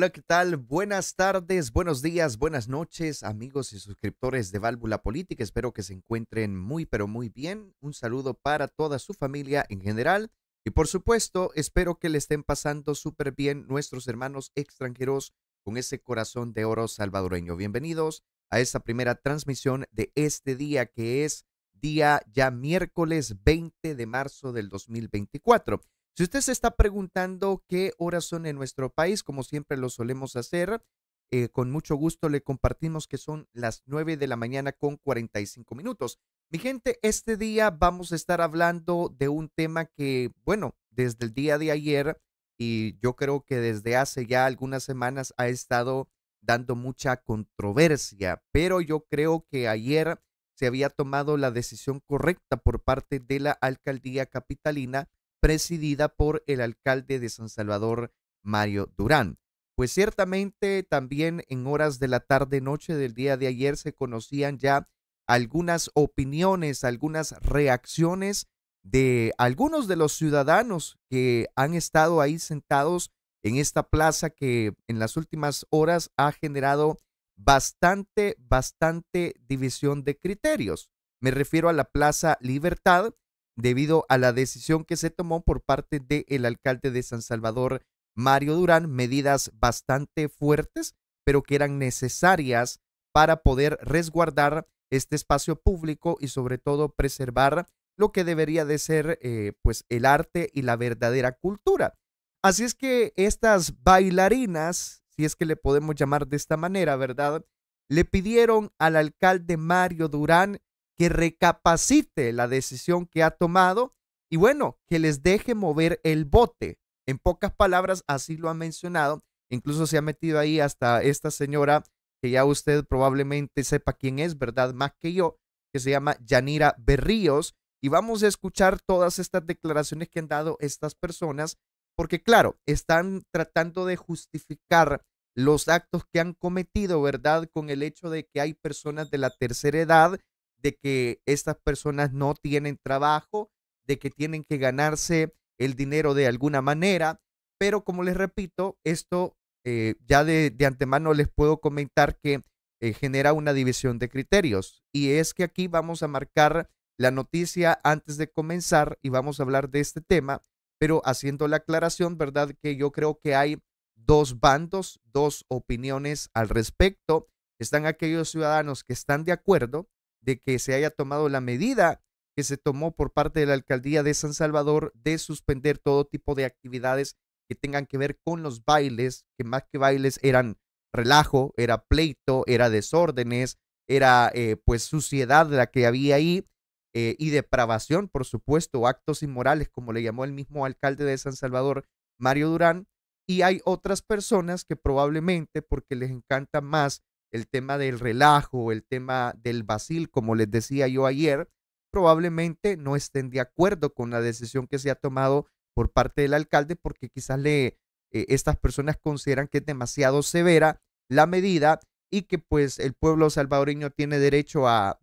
Hola, ¿qué tal? Buenas tardes, buenos días, buenas noches, amigos y suscriptores de Válvula Política. Espero que se encuentren muy, pero muy bien. Un saludo para toda su familia en general. Y por supuesto, espero que le estén pasando súper bien nuestros hermanos extranjeros con ese corazón de oro salvadoreño. Bienvenidos a esta primera transmisión de este día que es día ya miércoles 20 de marzo del 2024. Si usted se está preguntando qué horas son en nuestro país, como siempre lo solemos hacer, eh, con mucho gusto le compartimos que son las 9 de la mañana con 45 minutos. Mi gente, este día vamos a estar hablando de un tema que, bueno, desde el día de ayer y yo creo que desde hace ya algunas semanas ha estado dando mucha controversia, pero yo creo que ayer se había tomado la decisión correcta por parte de la alcaldía capitalina presidida por el alcalde de San Salvador, Mario Durán. Pues ciertamente también en horas de la tarde-noche del día de ayer se conocían ya algunas opiniones, algunas reacciones de algunos de los ciudadanos que han estado ahí sentados en esta plaza que en las últimas horas ha generado bastante, bastante división de criterios. Me refiero a la Plaza Libertad, debido a la decisión que se tomó por parte del alcalde de San Salvador, Mario Durán, medidas bastante fuertes, pero que eran necesarias para poder resguardar este espacio público y sobre todo preservar lo que debería de ser eh, pues el arte y la verdadera cultura. Así es que estas bailarinas, si es que le podemos llamar de esta manera, ¿verdad? Le pidieron al alcalde Mario Durán que recapacite la decisión que ha tomado y bueno, que les deje mover el bote. En pocas palabras, así lo ha mencionado. Incluso se ha metido ahí hasta esta señora que ya usted probablemente sepa quién es, ¿verdad? Más que yo, que se llama Yanira Berríos. Y vamos a escuchar todas estas declaraciones que han dado estas personas, porque claro, están tratando de justificar los actos que han cometido, ¿verdad? Con el hecho de que hay personas de la tercera edad de que estas personas no tienen trabajo, de que tienen que ganarse el dinero de alguna manera, pero como les repito, esto eh, ya de, antemano les puedo comentar que eh, genera una división de criterios y es que aquí vamos a marcar la noticia antes de comenzar y vamos a hablar de este tema, pero haciendo la aclaración, ¿verdad? Que yo creo que hay dos bandos, dos opiniones al respecto. Están aquellos ciudadanos que están de acuerdo de que se haya tomado la medida que se tomó por parte de la alcaldía de San Salvador de suspender todo tipo de actividades que tengan que ver con los bailes, que más que bailes eran relajo, era pleito, era desórdenes, era eh, pues suciedad la que había ahí eh, y depravación, por supuesto, actos inmorales, como le llamó el mismo alcalde de San Salvador, Mario Durán. Y hay otras personas que probablemente porque les encanta más el tema del relajo, el tema del vacil, como les decía yo ayer, probablemente no estén de acuerdo con la decisión que se ha tomado por parte del alcalde porque quizás le, eh, estas personas consideran que es demasiado severa la medida y que pues el pueblo salvadoreño tiene derecho a,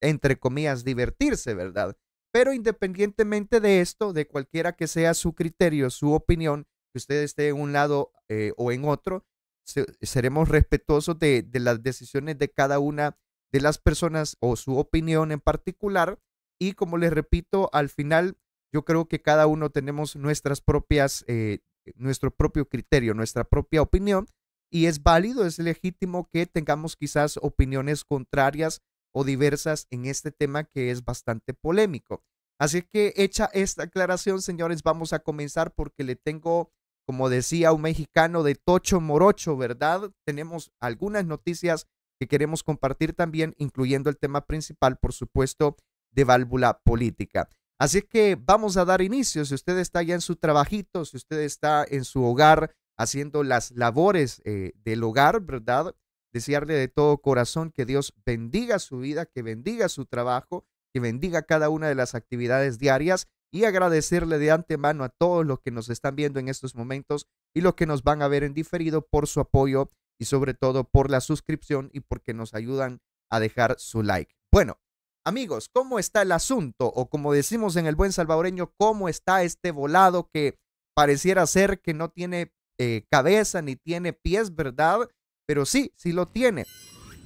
entre comillas, divertirse, ¿verdad? Pero independientemente de esto, de cualquiera que sea su criterio, su opinión, que usted esté en un lado eh, o en otro, seremos respetuosos de, las decisiones de cada una de las personas o su opinión en particular. Y como les repito, al final yo creo que cada uno tenemos nuestras propias, eh, nuestro propio criterio, nuestra propia opinión. Y es válido, es legítimo que tengamos quizás opiniones contrarias o diversas en este tema que es bastante polémico. Así que hecha esta aclaración, señores, vamos a comenzar porque le tengo como decía un mexicano de Tocho Morocho, ¿verdad? Tenemos algunas noticias que queremos compartir también, incluyendo el tema principal, por supuesto, de válvula política. Así que vamos a dar inicio. Si usted está ya en su trabajito, si usted está en su hogar haciendo las labores eh, del hogar, ¿verdad? Desearle de todo corazón que Dios bendiga su vida, que bendiga su trabajo, que bendiga cada una de las actividades diarias y agradecerle de antemano a todos los que nos están viendo en estos momentos y los que nos van a ver en diferido por su apoyo y sobre todo por la suscripción y porque nos ayudan a dejar su like. Bueno, amigos, ¿cómo está el asunto? O como decimos en el buen salvadoreño, ¿cómo está este volado que pareciera ser que no tiene eh, cabeza ni tiene pies, verdad? Pero sí, sí lo tiene.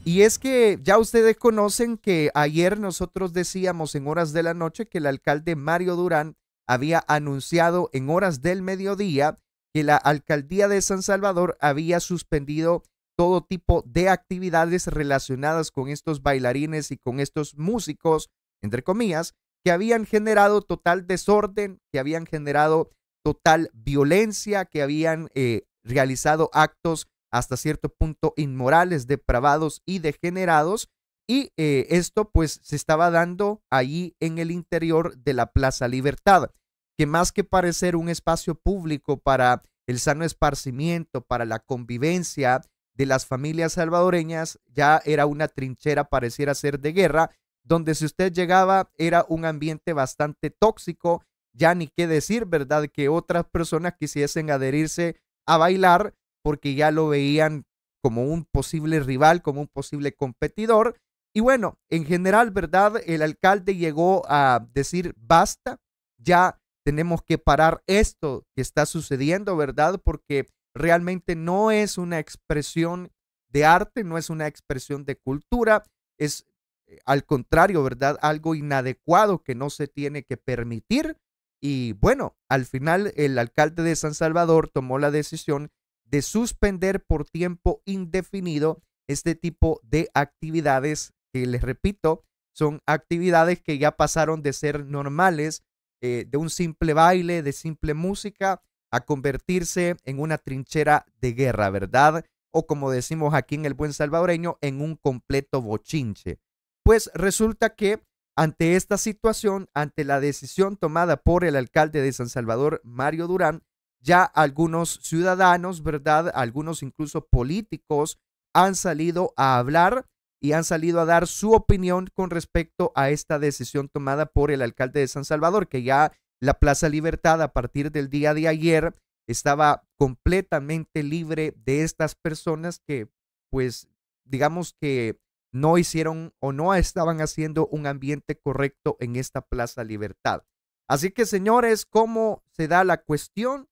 Y es que ya ustedes conocen que ayer nosotros decíamos en horas de la noche que el alcalde Mario Durán había anunciado en horas del mediodía que la alcaldía de San Salvador había suspendido todo tipo de actividades relacionadas con estos bailarines y con estos músicos, entre comillas, que habían generado total desorden, que habían generado total violencia, que habían eh, realizado actos hasta cierto punto inmorales, depravados y degenerados. Y eh, esto pues se estaba dando ahí en el interior de la Plaza Libertad, que más que parecer un espacio público para el sano esparcimiento, para la convivencia de las familias salvadoreñas, ya era una trinchera, pareciera ser de guerra, donde si usted llegaba era un ambiente bastante tóxico, ya ni qué decir, ¿verdad? Que otras personas quisiesen adherirse a bailar porque ya lo veían como un posible rival, como un posible competidor. Y bueno, en general, ¿verdad? El alcalde llegó a decir, basta, ya tenemos que parar esto que está sucediendo, ¿verdad? Porque realmente no es una expresión de arte, no es una expresión de cultura, es eh, al contrario, ¿verdad? Algo inadecuado que no se tiene que permitir. Y bueno, al final el alcalde de San Salvador tomó la decisión de suspender por tiempo indefinido este tipo de actividades que les repito, son actividades que ya pasaron de ser normales, eh, de un simple baile, de simple música, a convertirse en una trinchera de guerra, ¿verdad? O como decimos aquí en el buen salvadoreño, en un completo bochinche. Pues resulta que ante esta situación, ante la decisión tomada por el alcalde de San Salvador, Mario Durán, ya algunos ciudadanos, ¿verdad? Algunos incluso políticos han salido a hablar y han salido a dar su opinión con respecto a esta decisión tomada por el alcalde de San Salvador, que ya la Plaza Libertad a partir del día de ayer estaba completamente libre de estas personas que, pues, digamos que no hicieron o no estaban haciendo un ambiente correcto en esta Plaza Libertad. Así que, señores, ¿cómo se da la cuestión?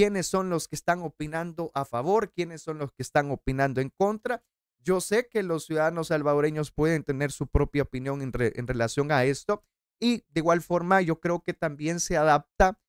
quiénes son los que están opinando a favor, quiénes son los que están opinando en contra. Yo sé que los ciudadanos salvadoreños pueden tener su propia opinión en, relación a esto y de igual forma yo creo que también se adapta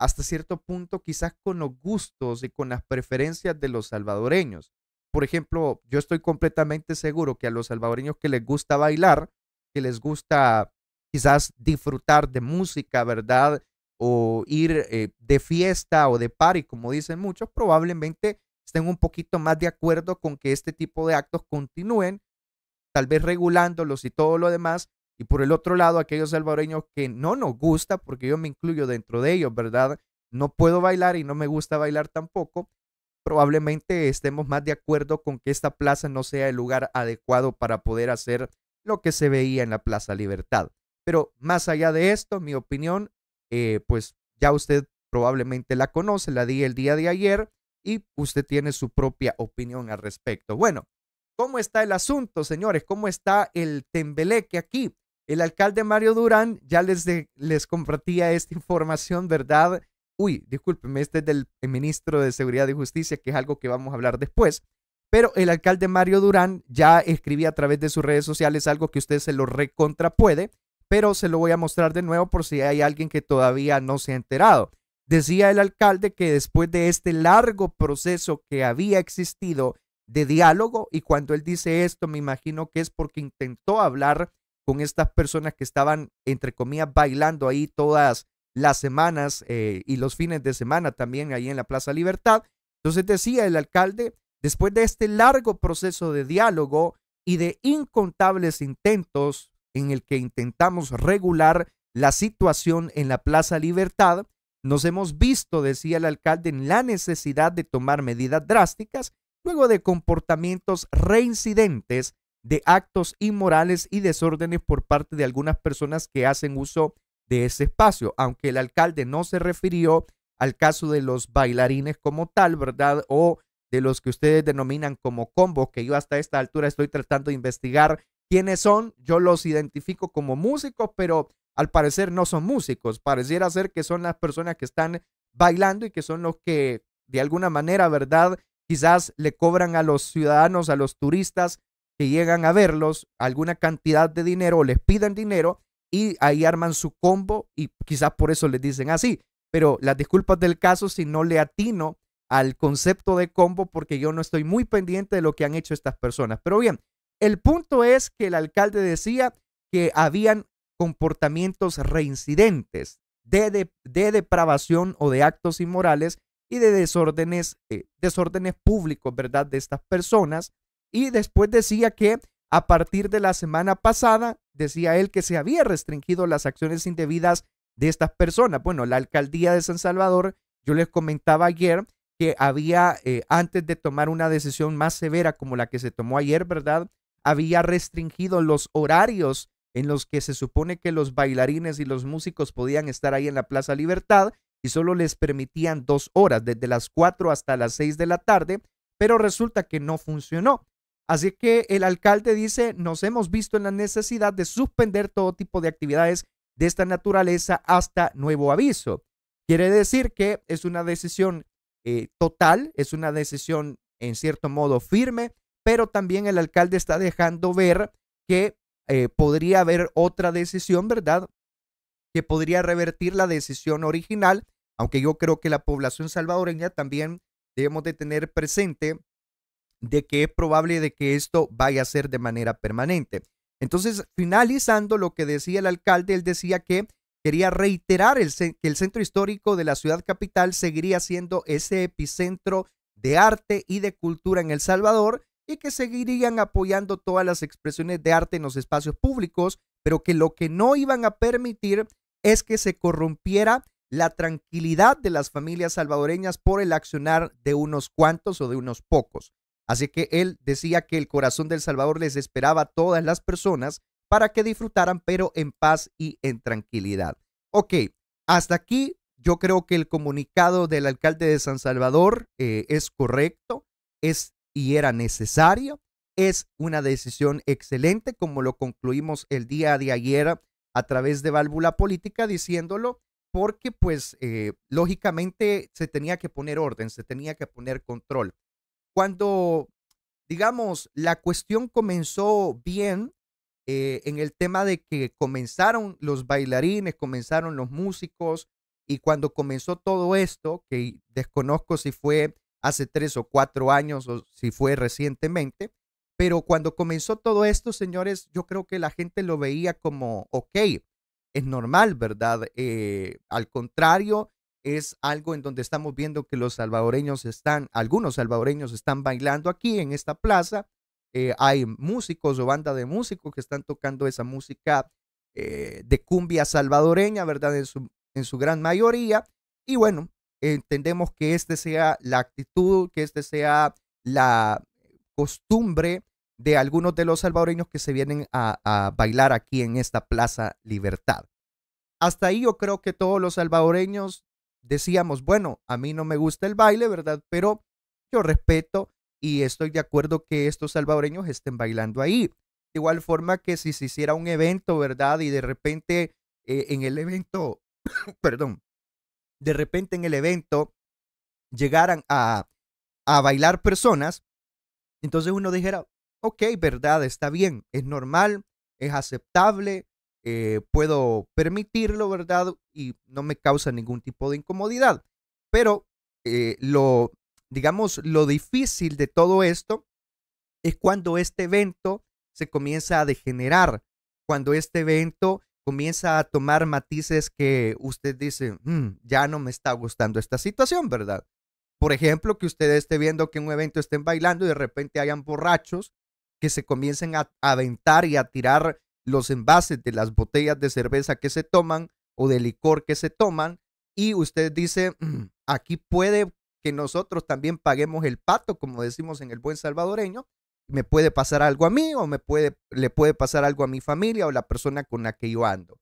hasta cierto punto quizás con los gustos y con las preferencias de los salvadoreños. Por ejemplo, yo estoy completamente seguro que a los salvadoreños que les gusta bailar, que les gusta quizás disfrutar de música, ¿verdad? o ir eh, de fiesta o de party, como dicen muchos, probablemente estén un poquito más de acuerdo con que este tipo de actos continúen, tal vez regulándolos y todo lo demás. Y por el otro lado, aquellos salvadoreños que no nos gusta, porque yo me incluyo dentro de ellos, ¿verdad? No puedo bailar y no me gusta bailar tampoco. Probablemente estemos más de acuerdo con que esta plaza no sea el lugar adecuado para poder hacer lo que se veía en la Plaza Libertad. Pero más allá de esto, mi opinión eh, pues ya usted probablemente la conoce, la di el día de ayer y usted tiene su propia opinión al respecto. Bueno, ¿cómo está el asunto, señores? ¿Cómo está el tembeleque aquí? El alcalde Mario Durán ya les, les compartía esta información, ¿verdad? Uy, discúlpeme, este es del ministro de Seguridad y Justicia, que es algo que vamos a hablar después. Pero el alcalde Mario Durán ya escribía a través de sus redes sociales algo que usted se lo recontra puede pero se lo voy a mostrar de nuevo por si hay alguien que todavía no se ha enterado. Decía el alcalde que después de este largo proceso que había existido de diálogo, y cuando él dice esto, me imagino que es porque intentó hablar con estas personas que estaban, entre comillas, bailando ahí todas las semanas eh, y los fines de semana también ahí en la Plaza Libertad. Entonces decía el alcalde, después de este largo proceso de diálogo y de incontables intentos en el que intentamos regular la situación en la Plaza Libertad, nos hemos visto, decía el alcalde, en la necesidad de tomar medidas drásticas luego de comportamientos reincidentes de actos inmorales y desórdenes por parte de algunas personas que hacen uso de ese espacio, aunque el alcalde no se refirió al caso de los bailarines como tal, ¿verdad? O de los que ustedes denominan como combos, que yo hasta esta altura estoy tratando de investigar quiénes son. Yo los identifico como músicos, pero al parecer no son músicos. Pareciera ser que son las personas que están bailando y que son los que de alguna manera, ¿verdad? Quizás le cobran a los ciudadanos, a los turistas que llegan a verlos alguna cantidad de dinero o les piden dinero y ahí arman su combo y quizás por eso les dicen así. Pero las disculpas del caso si no le atino al concepto de combo porque yo no estoy muy pendiente de lo que han hecho estas personas. Pero bien, el punto es que el alcalde decía que habían comportamientos reincidentes de, depravación o de actos inmorales y de desórdenes, eh, desórdenes públicos, ¿verdad? De estas personas. Y después decía que a partir de la semana pasada, decía él que se había restringido las acciones indebidas de estas personas. Bueno, la alcaldía de San Salvador, yo les comentaba ayer que había, eh, antes de tomar una decisión más severa como la que se tomó ayer, ¿verdad? había restringido los horarios en los que se supone que los bailarines y los músicos podían estar ahí en la Plaza Libertad y solo les permitían dos horas, desde las 4 hasta las 6 de la tarde, pero resulta que no funcionó. Así que el alcalde dice, nos hemos visto en la necesidad de suspender todo tipo de actividades de esta naturaleza hasta nuevo aviso. Quiere decir que es una decisión eh, total, es una decisión en cierto modo firme, pero también el alcalde está dejando ver que eh, podría haber otra decisión, ¿verdad? Que podría revertir la decisión original, aunque yo creo que la población salvadoreña también debemos de tener presente de que es probable de que esto vaya a ser de manera permanente. Entonces, finalizando lo que decía el alcalde, él decía que quería reiterar el, que el centro histórico de la ciudad capital seguiría siendo ese epicentro de arte y de cultura en El Salvador y que seguirían apoyando todas las expresiones de arte en los espacios públicos, pero que lo que no iban a permitir es que se corrompiera la tranquilidad de las familias salvadoreñas por el accionar de unos cuantos o de unos pocos. Así que él decía que el corazón del Salvador les esperaba a todas las personas para que disfrutaran, pero en paz y en tranquilidad. Ok, hasta aquí yo creo que el comunicado del alcalde de San Salvador eh, es correcto, es y era necesario, Es una decisión excelente, como lo concluimos el día de ayer a través de Válvula Política, diciéndolo, porque pues eh, lógicamente se tenía que poner orden, se tenía que poner control. Cuando, digamos, la cuestión comenzó bien eh, en el tema de que comenzaron los bailarines, comenzaron los músicos, y cuando comenzó todo esto, que desconozco si fue hace tres o cuatro años o si fue recientemente. Pero cuando comenzó todo esto, señores, yo creo que la gente lo veía como, ok, es normal, ¿verdad? Eh, al contrario, es algo en donde estamos viendo que los salvadoreños están, algunos salvadoreños están bailando aquí en esta plaza. Eh, hay músicos o banda de músicos que están tocando esa música eh, de cumbia salvadoreña, ¿verdad? En su, en su gran mayoría. Y bueno, entendemos que este sea la actitud, que este sea la costumbre de algunos de los salvadoreños que se vienen a, bailar aquí en esta Plaza Libertad. Hasta ahí yo creo que todos los salvadoreños decíamos, bueno, a mí no me gusta el baile, ¿verdad? Pero yo respeto y estoy de acuerdo que estos salvadoreños estén bailando ahí. De igual forma que si se hiciera un evento, ¿verdad? Y de repente eh, en el evento, perdón, de repente en el evento llegaran a, bailar personas, entonces uno dijera, ok, verdad, está bien, es normal, es aceptable, eh, puedo permitirlo, ¿verdad? Y no me causa ningún tipo de incomodidad. Pero eh, lo, digamos, lo difícil de todo esto es cuando este evento se comienza a degenerar, cuando este evento comienza a tomar matices que usted dice, mm, ya no me está gustando esta situación, ¿verdad? Por ejemplo, que usted esté viendo que en un evento estén bailando y de repente hayan borrachos que se comiencen a aventar y a tirar los envases de las botellas de cerveza que se toman o de licor que se toman y usted dice, mm, aquí puede que nosotros también paguemos el pato, como decimos en el buen salvadoreño, me puede pasar algo a mí o me puede, le puede pasar algo a mi familia o la persona con la que yo ando.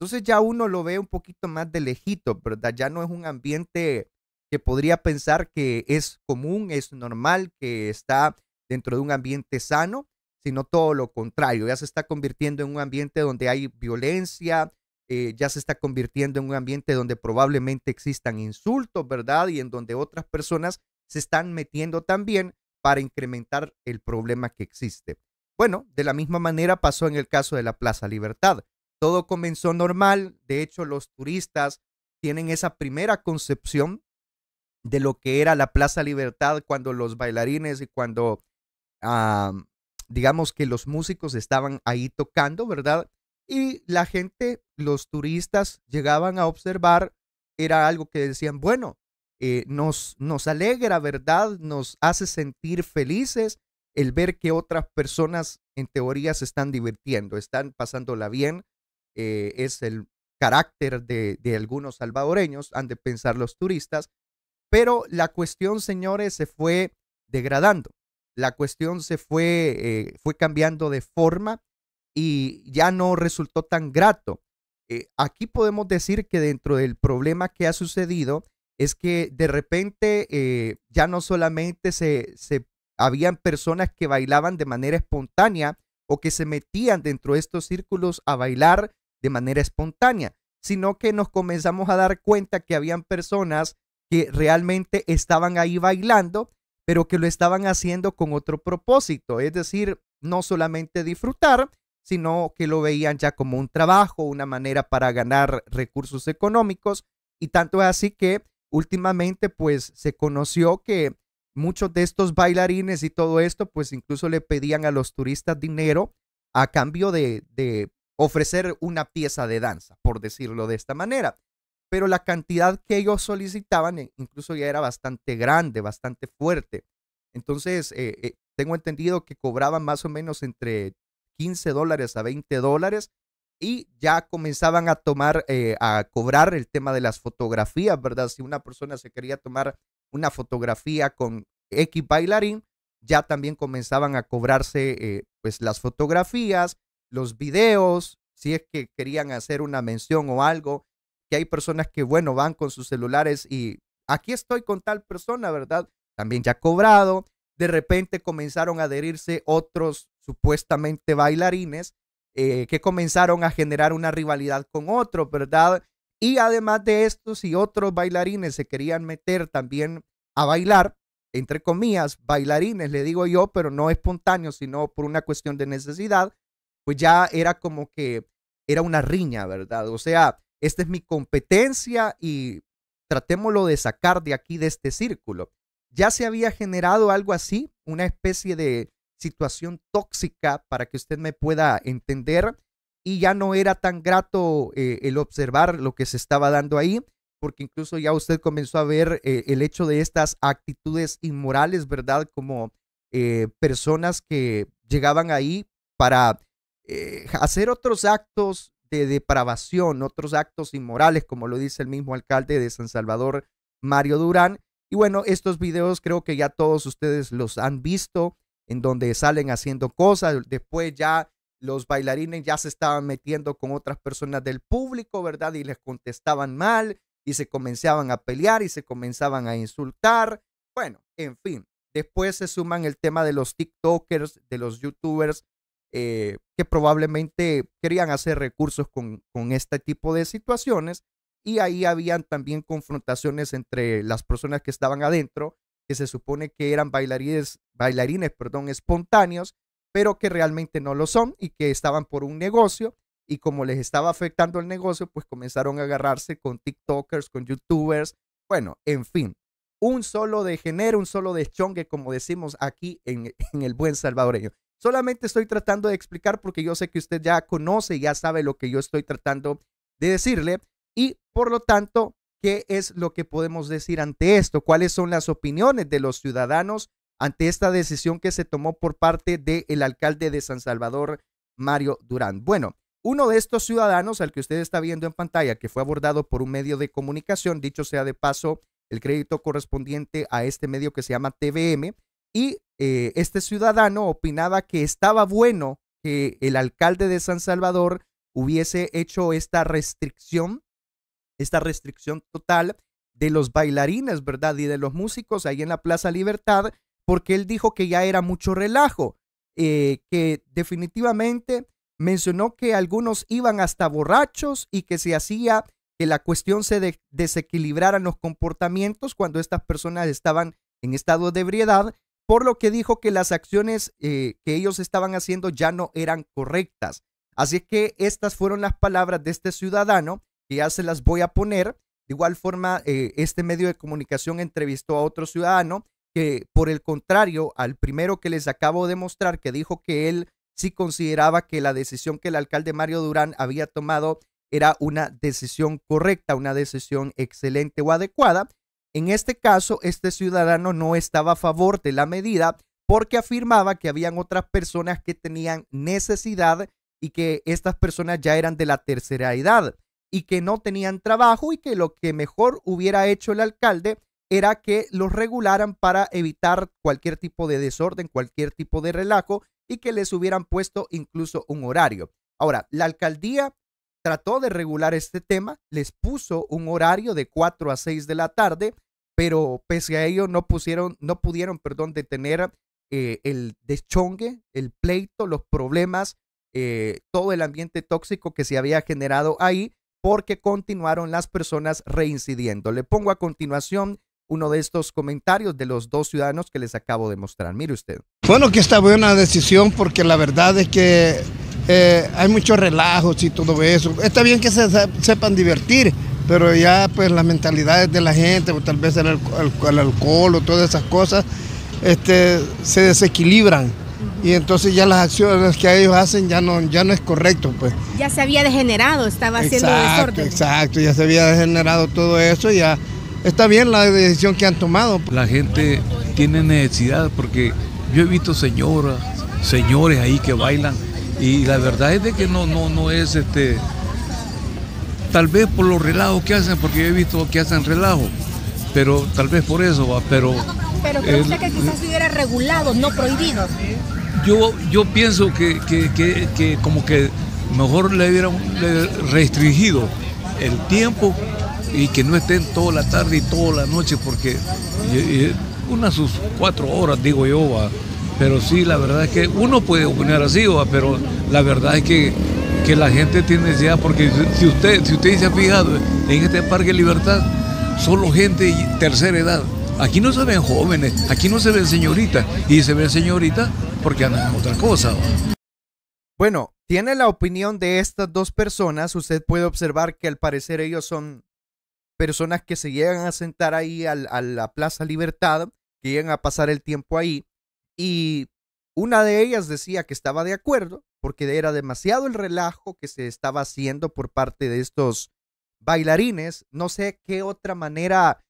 Entonces ya uno lo ve un poquito más de lejito, ¿verdad? Ya no es un ambiente que podría pensar que es común, es normal, que está dentro de un ambiente sano, sino todo lo contrario. Ya se está convirtiendo en un ambiente donde hay violencia, eh, ya se está convirtiendo en un ambiente donde probablemente existan insultos, ¿verdad? Y en donde otras personas se están metiendo también para incrementar el problema que existe. Bueno, de la misma manera pasó en el caso de la Plaza Libertad. Todo comenzó normal, de hecho los turistas tienen esa primera concepción de lo que era la Plaza Libertad cuando los bailarines y cuando, ah, digamos que los músicos estaban ahí tocando, ¿verdad? Y la gente, los turistas llegaban a observar, era algo que decían, bueno, eh, nos, nos alegra, ¿verdad? Nos hace sentir felices el ver que otras personas en teoría se están divirtiendo, están pasándola bien. Eh, es el carácter de, algunos salvadoreños, han de pensar los turistas. Pero la cuestión, señores, se fue degradando. La cuestión se fue, eh, fue cambiando de forma y ya no resultó tan grato. aquí podemos decir que dentro del problema que ha sucedido es que de repente eh, ya no solamente se, habían personas que bailaban de manera espontánea o que se metían dentro de estos círculos a bailar de manera espontánea, sino que nos comenzamos a dar cuenta que habían personas que realmente estaban ahí bailando, pero que lo estaban haciendo con otro propósito, es decir, no solamente disfrutar, sino que lo veían ya como un trabajo, una manera para ganar recursos económicos, y tanto así que últimamente pues se conoció que muchos de estos bailarines y todo esto pues incluso le pedían a los turistas dinero a cambio de, ofrecer una pieza de danza, por decirlo de esta manera. Pero la cantidad que ellos solicitaban eh, incluso ya era bastante grande, bastante fuerte. Entonces, eh, eh, tengo entendido que cobraban más o menos entre 15 dólares a 20 dólares y ya comenzaban a tomar, eh, a cobrar el tema de las fotografías, ¿verdad? Si una persona se quería tomar una fotografía con X bailarín, ya también comenzaban a cobrarse eh, pues las fotografías, los videos, si es que querían hacer una mención o algo, que hay personas que, bueno, van con sus celulares y aquí estoy con tal persona, ¿verdad? También ya cobrado. De repente comenzaron a adherirse otros supuestamente bailarines eh, que comenzaron a generar una rivalidad con otro, ¿verdad? Y además de esto, si otros bailarines se querían meter también a bailar, entre comillas, bailarines, le digo yo, pero no espontáneo, sino por una cuestión de necesidad, pues ya era como que era una riña, ¿verdad? O sea, esta es mi competencia y tratémoslo de sacar de aquí, de este círculo. Ya se había generado algo así, una especie de situación tóxica para que usted me pueda entender y ya no era tan grato eh, el observar lo que se estaba dando ahí, porque incluso ya usted comenzó a ver eh, el hecho de estas actitudes inmorales, ¿verdad? Como eh, personas que llegaban ahí para hacer otros actos de depravación, otros actos inmorales, como lo dice el mismo alcalde de San Salvador, Mario Durán. Y bueno, estos videos creo que ya todos ustedes los han visto en donde salen haciendo cosas, después ya los bailarines ya se estaban metiendo con otras personas del público, ¿verdad? Y les contestaban mal y se comenzaban a pelear y se comenzaban a insultar. Bueno, en fin, después se suman el tema de los TikTokers, de los YouTubers, eh, que probablemente querían hacer recursos con, con este tipo de situaciones. Y ahí habían también confrontaciones entre las personas que estaban adentro que se supone que eran bailarines, bailarines perdón, espontáneos, pero que realmente no lo son y que estaban por un negocio y como les estaba afectando el negocio, pues comenzaron a agarrarse con TikTokers, con YouTubers, bueno, en fin, un solo de genero, un solo de chongue, como decimos aquí en, en, el buen salvadoreño. Solamente estoy tratando de explicar porque yo sé que usted ya conoce, ya sabe lo que yo estoy tratando de decirle y por lo tanto qué es lo que podemos decir ante esto, cuáles son las opiniones de los ciudadanos ante esta decisión que se tomó por parte del alcalde de San Salvador, Mario Durán. Bueno, uno de estos ciudadanos, al que usted está viendo en pantalla, que fue abordado por un medio de comunicación, dicho sea de paso, el crédito correspondiente a este medio que se llama TVM, y eh, este ciudadano opinaba que estaba bueno que el alcalde de San Salvador hubiese hecho esta restricción esta restricción total de los bailarines, ¿verdad? Y de los músicos ahí en la Plaza Libertad, porque él dijo que ya era mucho relajo, eh, que definitivamente mencionó que algunos iban hasta borrachos y que se hacía que la cuestión se desequilibrara desequilibraran los comportamientos cuando estas personas estaban en estado de ebriedad, por lo que dijo que las acciones eh, que ellos estaban haciendo ya no eran correctas. Así que estas fueron las palabras de este ciudadano que ya se las voy a poner. De igual forma, eh, este medio de comunicación entrevistó a otro ciudadano que, por el contrario, al primero que les acabo de mostrar, que dijo que él sí consideraba que la decisión que el alcalde Mario Durán había tomado era una decisión correcta, una decisión excelente o adecuada. En este caso, este ciudadano no estaba a favor de la medida porque afirmaba que habían otras personas que tenían necesidad y que estas personas ya eran de la tercera edad y que no tenían trabajo y que lo que mejor hubiera hecho el alcalde era que los regularan para evitar cualquier tipo de desorden, cualquier tipo de relajo y que les hubieran puesto incluso un horario. Ahora, la alcaldía trató de regular este tema, les puso un horario de 4 a 6 de la tarde, pero pese a ello no pusieron, no pudieron, perdón, detener eh, el deschongue, el pleito, los problemas, eh, todo el ambiente tóxico que se había generado ahí porque continuaron las personas reincidiendo. Le pongo a continuación uno de estos comentarios de los dos ciudadanos que les acabo de mostrar. Mire usted. Bueno, que esta buena decisión porque la verdad es que eh, hay muchos relajos y todo eso. Está bien que se sepan divertir, pero ya pues las mentalidades de la gente, o tal vez el, alcohol, o todas esas cosas, este, se desequilibran y entonces ya las acciones que ellos hacen ya no, ya no es correcto. pues. Ya se había degenerado, estaba haciendo exacto, Exacto, ya se había degenerado todo eso, ya está bien la decisión que han tomado. La gente tiene necesidad porque yo he visto señoras, señores ahí que bailan y la verdad es de que no, no, no es este, tal vez por los relajos que hacen, porque yo he visto que hacen relajos pero tal vez por eso va, pero... Pero creo que quizás hubiera regulado, no prohibido. Yo, yo pienso que, como que mejor le hubieran restringido el tiempo y que no estén toda la tarde y toda la noche, porque unas sus cuatro horas, digo yo, va. Pero sí, la verdad es que uno puede opinar así, va, pero la verdad es que, que la gente tiene necesidad, porque si usted, si usted se ha fijado en este Parque Libertad, solo gente de tercera edad. Aquí no se ven jóvenes, aquí no se ven señoritas. Y se ven señoritas porque andan en otra cosa. Bueno, tiene la opinión de estas dos personas. Usted puede observar que al parecer ellos son personas que se llegan a sentar ahí a la Plaza Libertad, que llegan a pasar el tiempo ahí. Y una de ellas decía que estaba de acuerdo porque era demasiado el relajo que se estaba haciendo por parte de estos bailarines, no sé qué otra manera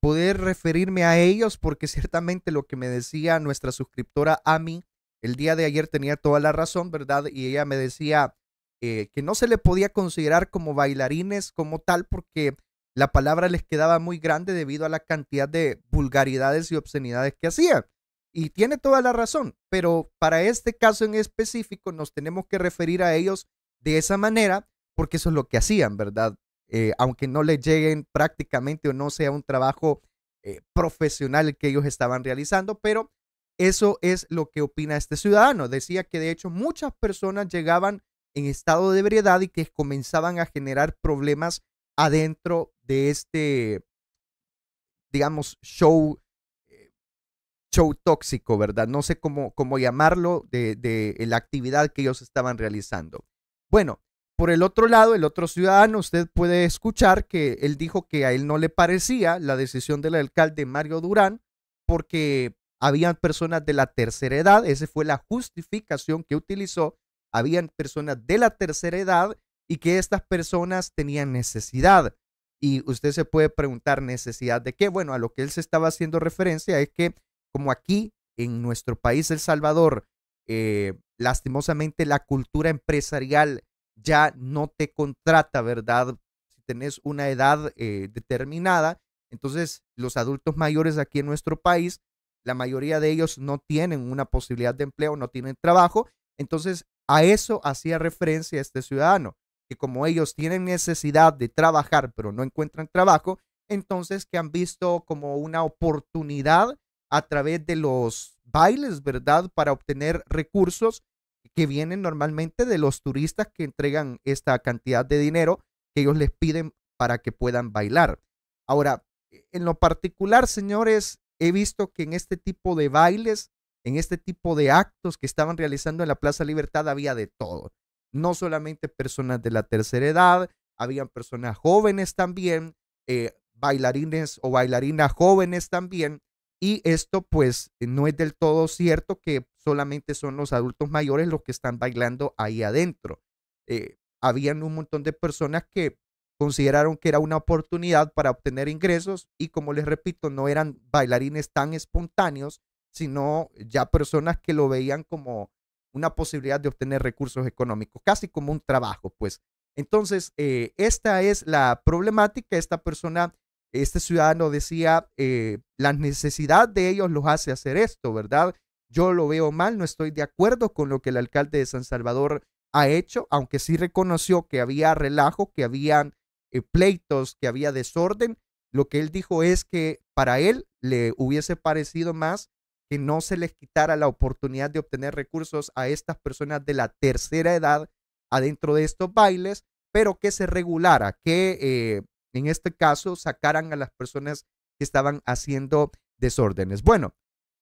poder referirme a ellos, porque ciertamente lo que me decía nuestra suscriptora Ami el día de ayer tenía toda la razón, ¿verdad? Y ella me decía eh, que no se le podía considerar como bailarines como tal, porque la palabra les quedaba muy grande debido a la cantidad de vulgaridades y obscenidades que hacía Y tiene toda la razón, pero para este caso en específico nos tenemos que referir a ellos de esa manera porque eso es lo que hacían, ¿verdad? Eh, aunque no les lleguen prácticamente o no sea un trabajo eh, profesional que ellos estaban realizando, pero eso es lo que opina este ciudadano. Decía que de hecho muchas personas llegaban en estado de ebriedad y que comenzaban a generar problemas adentro de este, digamos, show, eh, show tóxico, ¿verdad? No sé cómo, cómo llamarlo de, de la actividad que ellos estaban realizando. Bueno, por el otro lado, el otro ciudadano, usted puede escuchar que él dijo que a él no le parecía la decisión del alcalde Mario Durán porque habían personas de la tercera edad, esa fue la justificación que utilizó, habían personas de la tercera edad y que estas personas tenían necesidad. Y usted se puede preguntar necesidad de qué. Bueno, a lo que él se estaba haciendo referencia es que como aquí en nuestro país, El Salvador, eh, lastimosamente la cultura empresarial ya no te contrata, ¿verdad? Si tenés una edad eh, determinada, entonces los adultos mayores aquí en nuestro país, la mayoría de ellos no tienen una posibilidad de empleo, no tienen trabajo. Entonces, a eso hacía referencia este ciudadano, que como ellos tienen necesidad de trabajar, pero no encuentran trabajo, entonces que han visto como una oportunidad a través de los bailes, ¿verdad? Para obtener recursos que vienen normalmente de los turistas que entregan esta cantidad de dinero que ellos les piden para que puedan bailar. Ahora, e, en lo particular, señores, he visto que en este tipo de bailes, en este tipo de actos que estaban realizando en la Plaza Libertad había de todo. No solamente personas de la tercera edad, habían personas jóvenes también, eh, bailarines o bailarinas jóvenes también, y esto pues no es del todo cierto que solamente son los adultos mayores los que están bailando ahí adentro. Eh, habían un montón de personas que consideraron que era una oportunidad para obtener ingresos y como les repito, no eran bailarines tan espontáneos, sino ya personas que lo veían como una posibilidad de obtener recursos económicos, casi como un trabajo, pues. Entonces, eh, esta es la problemática. Esta persona este ciudadano decía, eh, la necesidad de ellos los hace hacer esto, ¿verdad? Yo lo veo mal, no estoy de acuerdo con lo que el alcalde de San Salvador ha hecho, aunque sí reconoció que había relajo, que habían eh, pleitos, que había desorden. Lo que él dijo es que para él le hubiese parecido más que no se les quitara la oportunidad de obtener recursos a estas personas de la tercera edad adentro de estos bailes, pero que se regulara, que eh, en este caso, sacaran a las personas que estaban haciendo desórdenes. Bueno,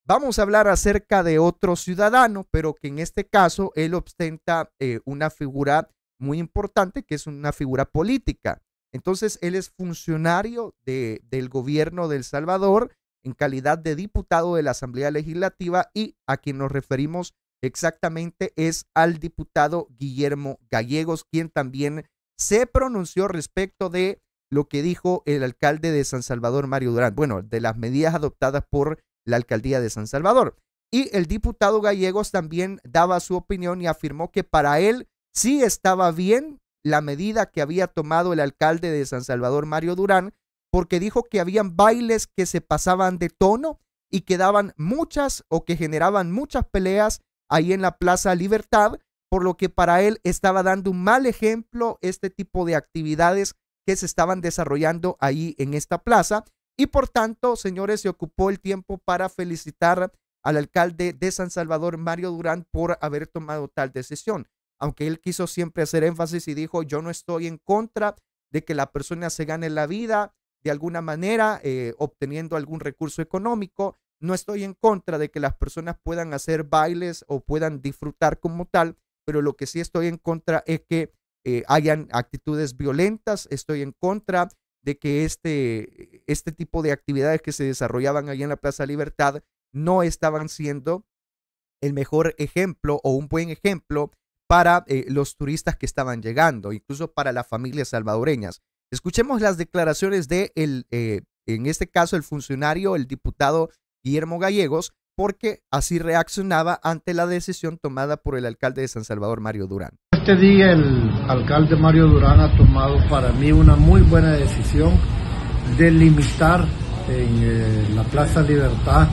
vamos a hablar acerca de otro ciudadano, pero que en este caso él ostenta eh, una figura muy importante, que es una figura política. Entonces, él es funcionario de, del gobierno de El Salvador en calidad de diputado de la Asamblea Legislativa y a quien nos referimos exactamente es al diputado Guillermo Gallegos, quien también se pronunció respecto de lo que dijo el alcalde de San Salvador, Mario Durán, bueno, de las medidas adoptadas por la alcaldía de San Salvador. Y el diputado gallegos también daba su opinión y afirmó que para él sí estaba bien la medida que había tomado el alcalde de San Salvador, Mario Durán, porque dijo que habían bailes que se pasaban de tono y que daban muchas o que generaban muchas peleas ahí en la Plaza Libertad, por lo que para él estaba dando un mal ejemplo este tipo de actividades que se estaban desarrollando ahí en esta plaza. Y por tanto, señores, se ocupó el tiempo para felicitar al alcalde de San Salvador, Mario Durán, por haber tomado tal decisión. Aunque él quiso siempre hacer énfasis y dijo, yo no estoy en contra de que la persona se gane la vida de alguna manera, eh, obteniendo algún recurso económico. No estoy en contra de que las personas puedan hacer bailes o puedan disfrutar como tal, pero lo que sí estoy en contra es que eh, hayan actitudes violentas, estoy en contra de que este, este tipo de actividades que se desarrollaban allí en la Plaza Libertad no estaban siendo el mejor ejemplo o un buen ejemplo para eh, los turistas que estaban llegando, incluso para las familias salvadoreñas. Escuchemos las declaraciones de, el, eh, en este caso, el funcionario, el diputado Guillermo Gallegos, porque así reaccionaba ante la decisión tomada por el alcalde de San Salvador, Mario Durán. Este día el alcalde Mario Durán ha tomado para mí una muy buena decisión de limitar en eh, la Plaza Libertad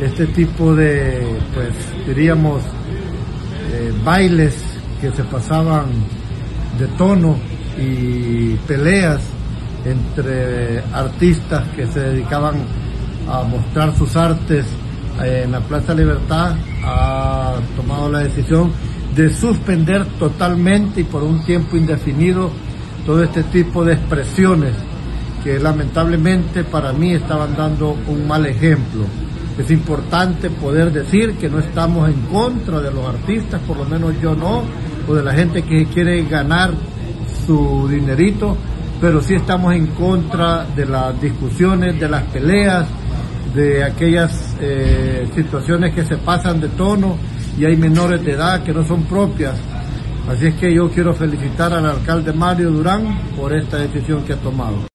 este tipo de, pues diríamos, eh, bailes que se pasaban de tono y peleas entre artistas que se dedicaban a mostrar sus artes en eh, la Plaza Libertad ha tomado la decisión de suspender totalmente y por un tiempo indefinido todo este tipo de expresiones que lamentablemente para mí estaban dando un mal ejemplo. Es importante poder decir que no estamos en contra de los artistas, por lo menos yo no, o de la gente que quiere ganar su dinerito, pero sí estamos en contra de las discusiones, de las peleas, de aquellas eh, situaciones que se pasan de tono y hay menores de edad que no son propias. Así es que yo quiero felicitar al alcalde Mario Durán por esta decisión que ha tomado.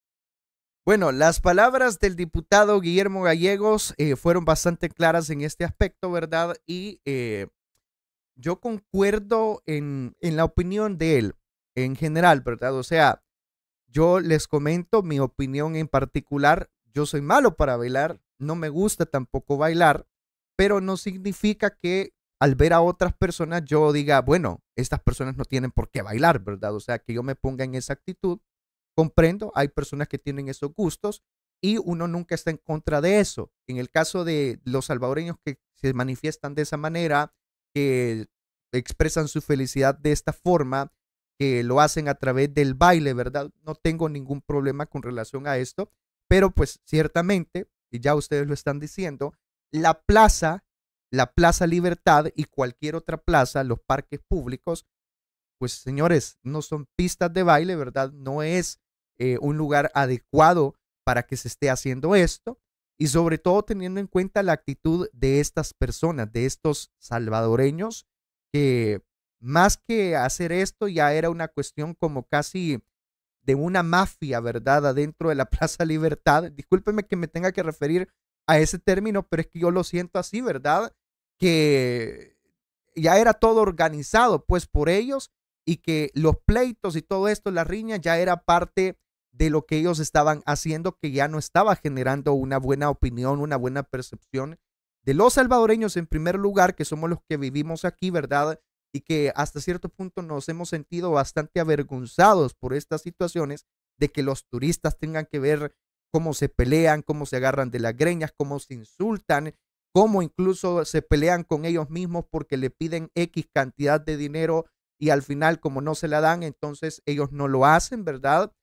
Bueno, las palabras del diputado Guillermo Gallegos eh, fueron bastante claras en este aspecto, ¿verdad? Y eh, yo concuerdo en, en, la opinión de él en general, ¿verdad? O sea, yo les comento mi opinión en particular. Yo soy malo para bailar, no me gusta tampoco bailar, pero no significa que al ver a otras personas yo diga, bueno, estas personas no tienen por qué bailar, ¿verdad? O sea, que yo me ponga en esa actitud. Comprendo, hay personas que tienen esos gustos y uno nunca está en contra de eso. En el caso de los salvadoreños que se manifiestan de esa manera, que expresan su felicidad de esta forma, que lo hacen a través del baile, ¿verdad? No tengo ningún problema con relación a esto, pero pues ciertamente y ya ustedes lo están diciendo, la plaza, la Plaza Libertad y cualquier otra plaza, los parques públicos, pues señores, no son pistas de baile, ¿verdad? No es eh, un lugar adecuado para que se esté haciendo esto y sobre todo teniendo en cuenta la actitud de estas personas, de estos salvadoreños, que más que hacer esto ya era una cuestión como casi de una mafia, ¿verdad?, adentro de la Plaza Libertad. Discúlpeme que me tenga que referir a ese término, pero es que yo lo siento así, ¿verdad? Que ya era todo organizado, pues, por ellos y que los pleitos y todo esto, la riña, ya era parte de lo que ellos estaban haciendo, que ya no estaba generando una buena opinión, una buena percepción de los salvadoreños en primer lugar, que somos los que vivimos aquí, ¿verdad? y que hasta cierto punto nos hemos sentido bastante avergonzados por estas situaciones de que los turistas tengan que ver cómo se pelean, cómo se agarran de las greñas, cómo se insultan, cómo incluso se pelean con ellos mismos porque le piden X cantidad de dinero y al final como no se la dan, entonces ellos no lo hacen, ¿verdad?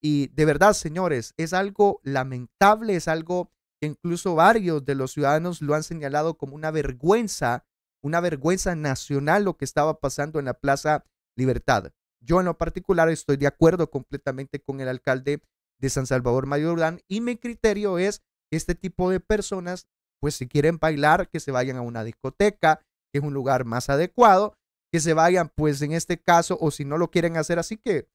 Y de verdad, señores, es algo lamentable, es algo que incluso varios de los ciudadanos lo han señalado como una vergüenza una vergüenza nacional lo que estaba pasando en la Plaza Libertad. Yo en lo particular estoy de acuerdo completamente con el alcalde de San Salvador Mayorán y mi criterio es que este tipo de personas, pues si quieren bailar, que se vayan a una discoteca, que es un lugar más adecuado, que se vayan, pues en este caso, o si no lo quieren hacer así, que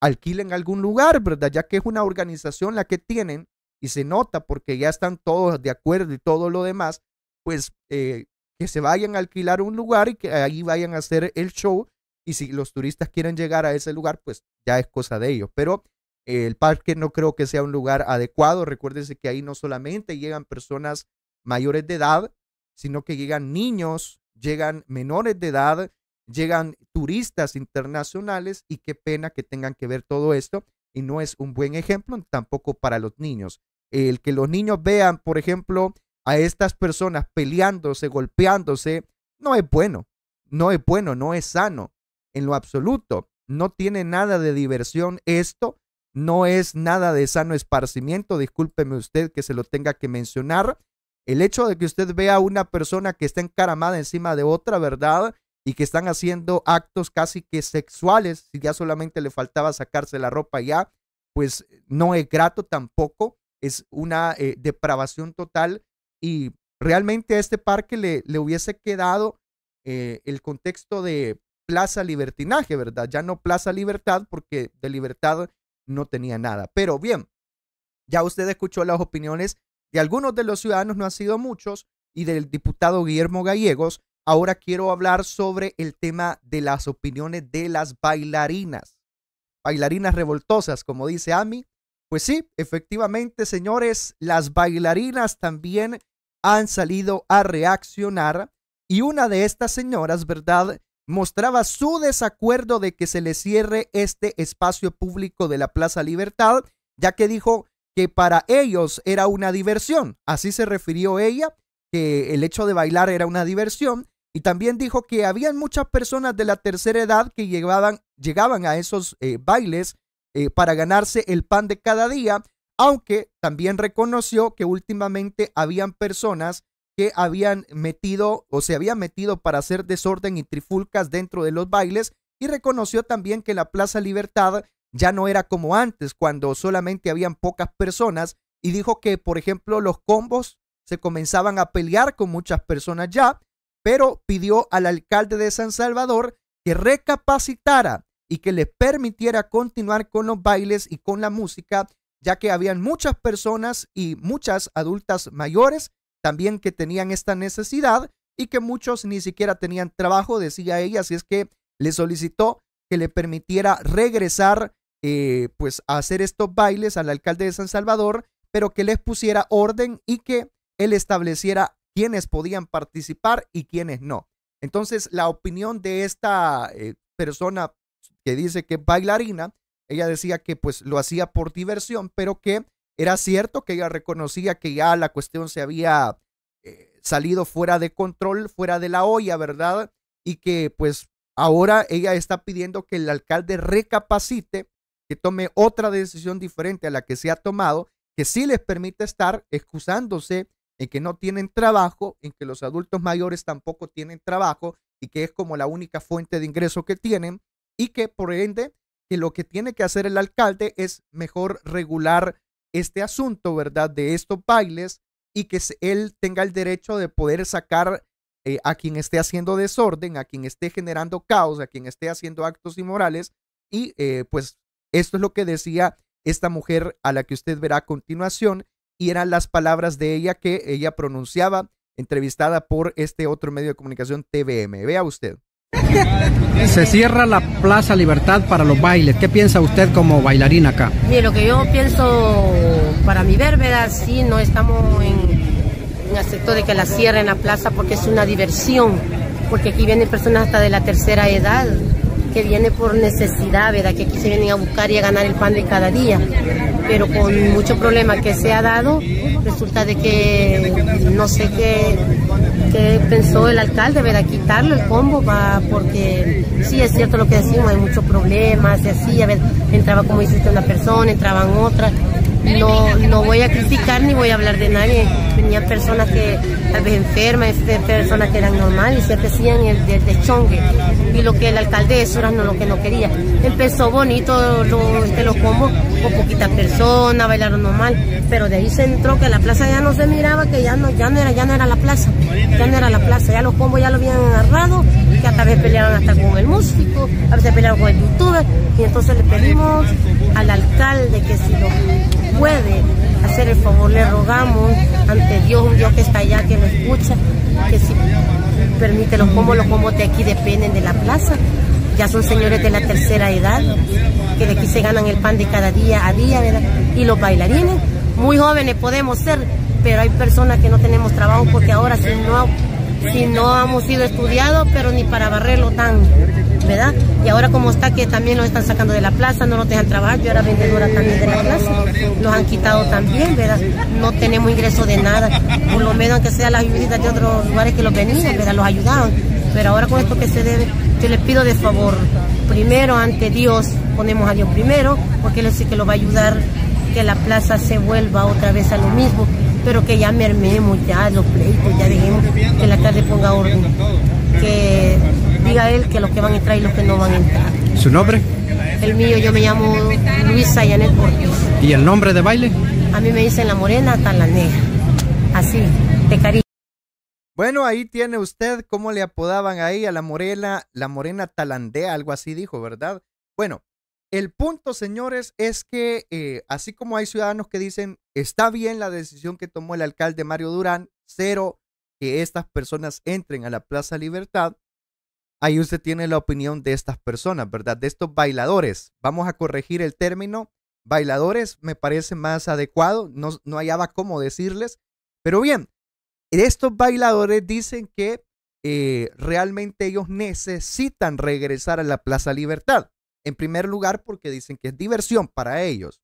alquilen algún lugar, ¿verdad? Ya que es una organización la que tienen y se nota porque ya están todos de acuerdo y todo lo demás, pues eh, que se vayan a alquilar un lugar y que ahí vayan a hacer el show. Y si los turistas quieren llegar a ese lugar, pues ya es cosa de ellos. Pero el parque no creo que sea un lugar adecuado. Recuérdense que ahí no solamente llegan personas mayores de edad, sino que llegan niños, llegan menores de edad, llegan turistas internacionales y qué pena que tengan que ver todo esto. Y no es un buen ejemplo tampoco para los niños. El que los niños vean, por ejemplo, a estas personas peleándose, golpeándose, no es bueno, no es bueno, no es sano en lo absoluto. No tiene nada de diversión esto, no es nada de sano esparcimiento, discúlpeme usted que se lo tenga que mencionar. El hecho de que usted vea a una persona que está encaramada encima de otra, ¿verdad? Y que están haciendo actos casi que sexuales, si ya solamente le faltaba sacarse la ropa ya, pues no es grato tampoco, es una eh, depravación total y realmente a este parque le, hubiese quedado eh, el contexto de plaza libertinaje, ¿verdad? Ya no plaza libertad porque de libertad no tenía nada. Pero bien, ya usted escuchó las opiniones de algunos de los ciudadanos, no han sido muchos, y del diputado Guillermo Gallegos. Ahora quiero hablar sobre el tema de las opiniones de las bailarinas. Bailarinas revoltosas, como dice Ami. Pues sí, efectivamente, señores, las bailarinas también han salido a reaccionar y una de estas señoras, ¿verdad? Mostraba su desacuerdo de que se le cierre este espacio público de la Plaza Libertad, ya que dijo que para ellos era una diversión. Así se refirió ella, que el hecho de bailar era una diversión. Y también dijo que habían muchas personas de la tercera edad que llegaban, llegaban a esos eh, bailes eh, para ganarse el pan de cada día aunque también reconoció que últimamente habían personas que habían metido o se habían metido para hacer desorden y trifulcas dentro de los bailes y reconoció también que la Plaza Libertad ya no era como antes, cuando solamente habían pocas personas y dijo que, por ejemplo, los combos se comenzaban a pelear con muchas personas ya, pero pidió al alcalde de San Salvador que recapacitara y que les permitiera continuar con los bailes y con la música ya que habían muchas personas y muchas adultas mayores también que tenían esta necesidad y que muchos ni siquiera tenían trabajo, decía ella, así es que le solicitó que le permitiera regresar eh, pues a hacer estos bailes al alcalde de San Salvador, pero que les pusiera orden y que él estableciera quiénes podían participar y quiénes no. Entonces, la opinión de esta eh, persona que dice que es bailarina ella decía que pues lo hacía por diversión, pero que era cierto que ella reconocía que ya la cuestión se había eh, salido fuera de control, fuera de la olla, ¿verdad? Y que pues ahora ella está pidiendo que el alcalde recapacite, que tome otra decisión diferente a la que se ha tomado, que sí les permite estar excusándose en que no tienen trabajo, en que los adultos mayores tampoco tienen trabajo y que es como la única fuente de ingreso que tienen y que por ende que lo que tiene que hacer el alcalde es mejor regular este asunto, ¿verdad? De estos bailes y que él tenga el derecho de poder sacar eh, a quien esté haciendo desorden, a quien esté generando caos, a quien esté haciendo actos inmorales. Y eh, pues esto es lo que decía esta mujer a la que usted verá a continuación y eran las palabras de ella que ella pronunciaba entrevistada por este otro medio de comunicación TVM. Vea usted. Se cierra la Plaza Libertad para los bailes. ¿Qué piensa usted como bailarina acá? Mire, lo que yo pienso para mi ver, ¿verdad? Sí, no estamos en, el acepto de que la cierren la plaza porque es una diversión, porque aquí vienen personas hasta de la tercera edad que viene por necesidad, ¿verdad? Que aquí se vienen a buscar y a ganar el pan de cada día. Pero con mucho problema que se ha dado, resulta de que no sé qué, pensó el alcalde, ¿verdad? Quitarlo el combo, porque sí es cierto lo que decimos, hay muchos problemas, se a ver Entraba como hiciste una persona, entraban otras no, no voy a criticar ni voy a hablar de nadie. Tenía personas que tal vez enfermas, este, personas que eran normales, se hacían el de, Y lo que el alcalde eso era no, lo que no quería. Empezó bonito lo, este, los combos, con poquitas personas, bailaron normal, pero de ahí se entró que la plaza ya no se miraba, que ya no, ya no era, ya no era la plaza, ya no era la plaza, ya los combos ya lo habían agarrado, que a veces pelearon hasta con el músico, a veces pelearon con el youtuber, y entonces le pedimos al alcalde que si lo puede hacer el favor, le rogamos ante Dios, un Dios que está allá, que lo escucha, que si permite los combos, los combos de aquí dependen de la plaza, ya son señores de la tercera edad, que de aquí se ganan el pan de cada día a día, ¿verdad? Y los bailarines, muy jóvenes podemos ser, pero hay personas que no tenemos trabajo porque ahora si no si no hemos sido estudiados, pero ni para barrerlo tan, ¿verdad? Y ahora como está que también nos están sacando de la plaza, no nos dejan trabajar, yo era vendedora también de la plaza, los han quitado también, ¿verdad? No tenemos ingreso de nada, por lo menos aunque sea las viviendas de otros lugares que los venían, ¿verdad? Los ayudaban, pero ahora con esto que se debe, yo les pido de favor, primero ante Dios, ponemos a Dios primero, porque Él sí que lo va a ayudar, que la plaza se vuelva otra vez a lo mismo, pero que ya mermemos ya los pleitos, ya dejemos que la calle ponga orden, que diga él que los que van a entrar y los que no van a entrar. ¿Su nombre? El mío, yo me llamo Luisa Yanet ¿Y el nombre de baile? A mí me dicen la morena Talandea. así, de cariño. Bueno, ahí tiene usted cómo le apodaban ahí a la morena, la morena talandea, algo así dijo, ¿verdad? Bueno, el punto, señores, es que eh, así como hay ciudadanos que dicen, está bien la decisión que tomó el alcalde Mario Durán, cero que estas personas entren a la Plaza Libertad, ahí usted tiene la opinión de estas personas, ¿verdad? De estos bailadores. Vamos a corregir el término. Bailadores me parece más adecuado, no, no hallaba cómo decirles. Pero bien, estos bailadores dicen que eh, realmente ellos necesitan regresar a la Plaza Libertad. En primer lugar, porque dicen que es diversión para ellos.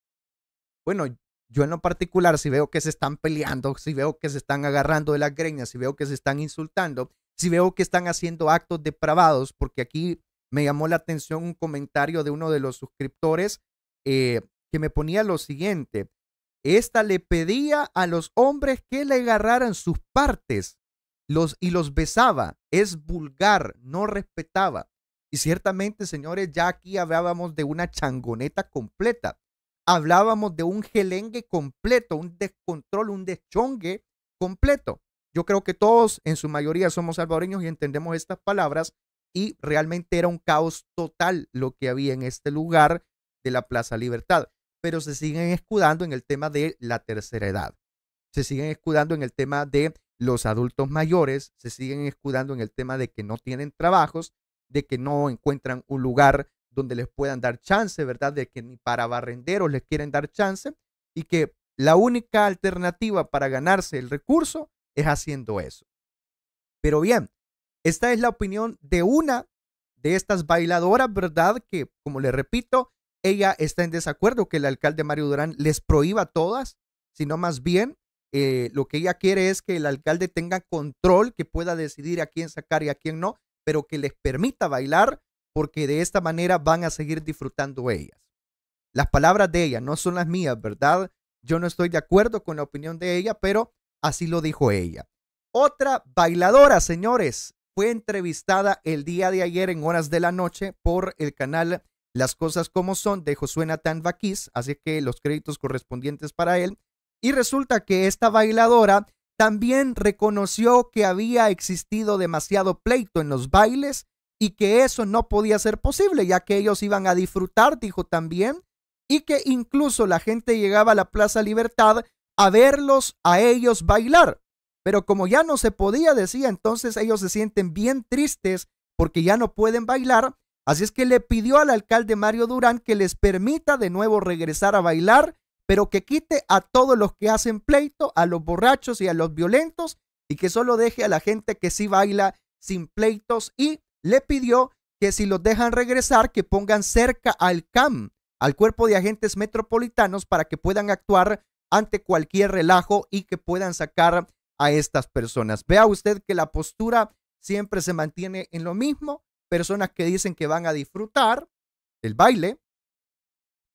Bueno, yo en lo particular, si veo que se están peleando, si veo que se están agarrando de las greñas, si veo que se están insultando, si veo que están haciendo actos depravados, porque aquí me llamó la atención un comentario de uno de los suscriptores eh, que me ponía lo siguiente. Esta le pedía a los hombres que le agarraran sus partes y los besaba. Es vulgar, no respetaba. Y ciertamente, señores, ya aquí hablábamos de una changoneta completa. Hablábamos de un gelengue completo, un descontrol, un deschongue completo. Yo creo que todos, en su mayoría, somos salvadoreños y entendemos estas palabras. Y realmente era un caos total lo que había en este lugar de la Plaza Libertad. Pero se siguen escudando en el tema de la tercera edad. Se siguen escudando en el tema de los adultos mayores. Se siguen escudando en el tema de que no tienen trabajos de que no encuentran un lugar donde les puedan dar chance, ¿verdad? De que ni para barrenderos les quieren dar chance y que la única alternativa para ganarse el recurso es haciendo eso. Pero bien, esta es la opinión de una de estas bailadoras, ¿verdad? Que, como le repito, ella está en desacuerdo que el alcalde Mario Durán les prohíba todas, sino más bien eh, lo que ella quiere es que el alcalde tenga control, que pueda decidir a quién sacar y a quién no, pero que les permita bailar porque de esta manera van a seguir disfrutando ellas. Las palabras de ella no son las mías, ¿verdad? Yo no estoy de acuerdo con la opinión de ella, pero así lo dijo ella. Otra bailadora, señores, fue entrevistada el día de ayer en horas de la noche por el canal Las Cosas como Son de Josué Natán así que los créditos correspondientes para él. Y resulta que esta bailadora también reconoció que había existido demasiado pleito en los bailes y que eso no podía ser posible, ya que ellos iban a disfrutar, dijo también, y que incluso la gente llegaba a la Plaza Libertad a verlos a ellos bailar. Pero como ya no se podía, decía, entonces ellos se sienten bien tristes porque ya no pueden bailar. Así es que le pidió al alcalde Mario Durán que les permita de nuevo regresar a bailar pero que quite a todos los que hacen pleito, a los borrachos y a los violentos, y que solo deje a la gente que sí baila sin pleitos, y le pidió que si los dejan regresar, que pongan cerca al CAM, al cuerpo de agentes metropolitanos, para que puedan actuar ante cualquier relajo y que puedan sacar a estas personas. Vea usted que la postura siempre se mantiene en lo mismo, personas que dicen que van a disfrutar del baile,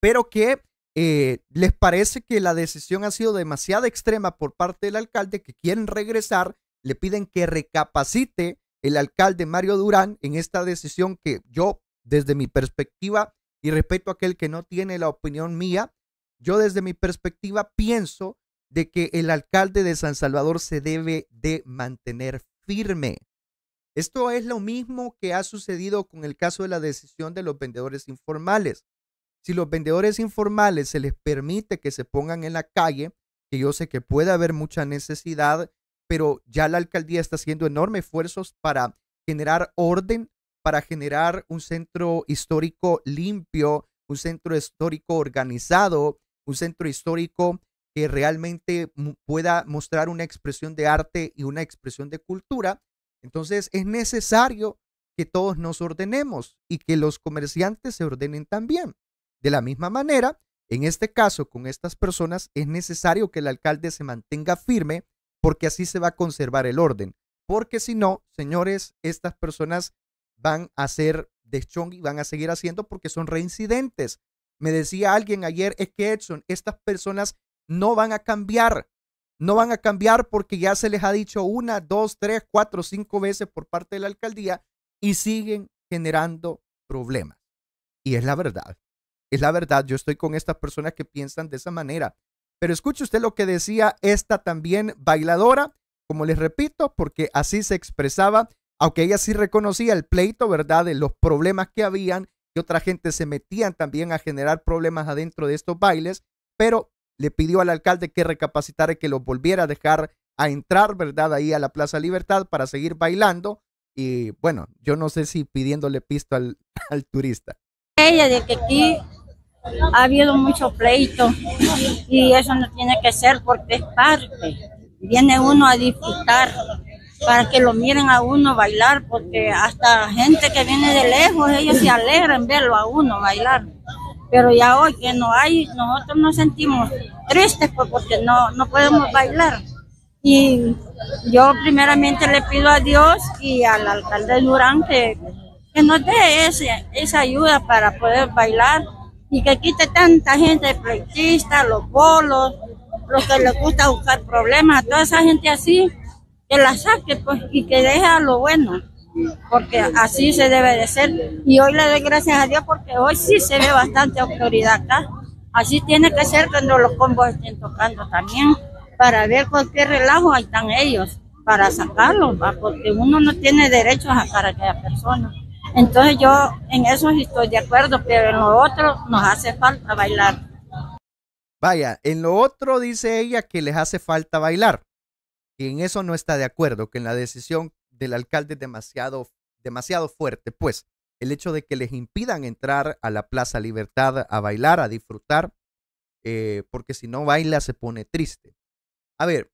pero que eh, les parece que la decisión ha sido demasiado extrema por parte del alcalde, que quieren regresar, le piden que recapacite el alcalde Mario Durán en esta decisión que yo, desde mi perspectiva, y respeto a aquel que no tiene la opinión mía, yo desde mi perspectiva pienso de que el alcalde de San Salvador se debe de mantener firme. Esto es lo mismo que ha sucedido con el caso de la decisión de los vendedores informales. Si los vendedores informales se les permite que se pongan en la calle, que yo sé que puede haber mucha necesidad, pero ya la alcaldía está haciendo enormes esfuerzos para generar orden, para generar un centro histórico limpio, un centro histórico organizado, un centro histórico que realmente pueda mostrar una expresión de arte y una expresión de cultura. Entonces es necesario que todos nos ordenemos y que los comerciantes se ordenen también. De la misma manera, en este caso, con estas personas, es necesario que el alcalde se mantenga firme porque así se va a conservar el orden. Porque si no, señores, estas personas van a ser deschong y van a seguir haciendo porque son reincidentes. Me decía alguien ayer, es que Edson, estas personas no van a cambiar. No van a cambiar porque ya se les ha dicho una, dos, tres, cuatro, cinco veces por parte de la alcaldía y siguen generando problemas. Y es la verdad. Es la verdad, yo estoy con estas personas que piensan de esa manera. Pero escuche usted lo que decía esta también bailadora, como les repito, porque así se expresaba, aunque ella sí reconocía el pleito, ¿verdad? De los problemas que habían, que otra gente se metían también a generar problemas adentro de estos bailes, pero le pidió al alcalde que recapacitara que lo volviera a dejar a entrar, ¿verdad? Ahí a la Plaza Libertad para seguir bailando. Y bueno, yo no sé si pidiéndole pisto al, al turista ella de que aquí ha habido mucho pleito y eso no tiene que ser porque es parte. Viene uno a disfrutar para que lo miren a uno bailar, porque hasta gente que viene de lejos, ellos se alegran verlo a uno bailar. Pero ya hoy que no hay, nosotros nos sentimos tristes pues, porque no, no podemos bailar. Y yo primeramente le pido a Dios y al alcalde Durán que que nos dé ese, esa ayuda para poder bailar y que quite tanta gente pleitista, los bolos, los que les gusta buscar problemas, a toda esa gente así, que la saque pues, y que deje a lo bueno, porque así se debe de ser. Y hoy le doy gracias a Dios porque hoy sí se ve bastante autoridad acá. Así tiene que ser cuando los combos estén tocando también, para ver con qué relajo, están ellos, para sacarlos, porque uno no tiene derecho a sacar a aquella persona. Entonces yo en eso estoy de acuerdo, pero en lo otro nos hace falta bailar. Vaya, en lo otro dice ella que les hace falta bailar. Y en eso no está de acuerdo, que en la decisión del alcalde es demasiado, demasiado fuerte. Pues el hecho de que les impidan entrar a la Plaza Libertad a bailar, a disfrutar, eh, porque si no baila se pone triste. A ver,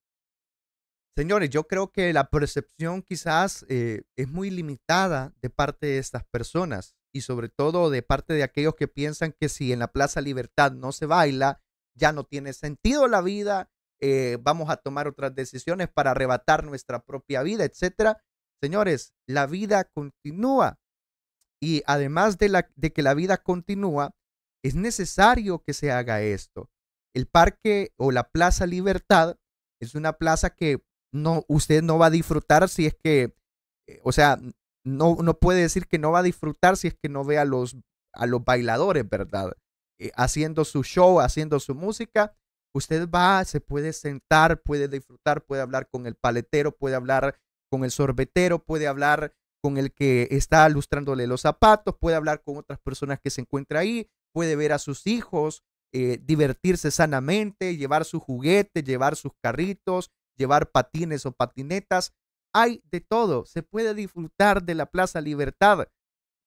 Señores, yo creo que la percepción quizás eh, es muy limitada de parte de estas personas y sobre todo de parte de aquellos que piensan que si en la Plaza Libertad no se baila, ya no tiene sentido la vida, eh, vamos a tomar otras decisiones para arrebatar nuestra propia vida, etcétera. Señores, la vida continúa y además de, la, de que la vida continúa, es necesario que se haga esto. El parque o la Plaza Libertad es una plaza que no, usted no va a disfrutar si es que, eh, o sea, no, puede decir que no va a disfrutar si es que no ve a los, a los bailadores, ¿verdad? Eh, haciendo su show, haciendo su música. Usted va, se puede sentar, puede disfrutar, puede hablar con el paletero, puede hablar con el sorbetero, puede hablar con el que está lustrándole los zapatos, puede hablar con otras personas que se encuentra ahí, puede ver a sus hijos, eh, divertirse sanamente, llevar su juguete, llevar sus carritos, llevar patines o patinetas. Hay de todo, se puede disfrutar de la Plaza Libertad.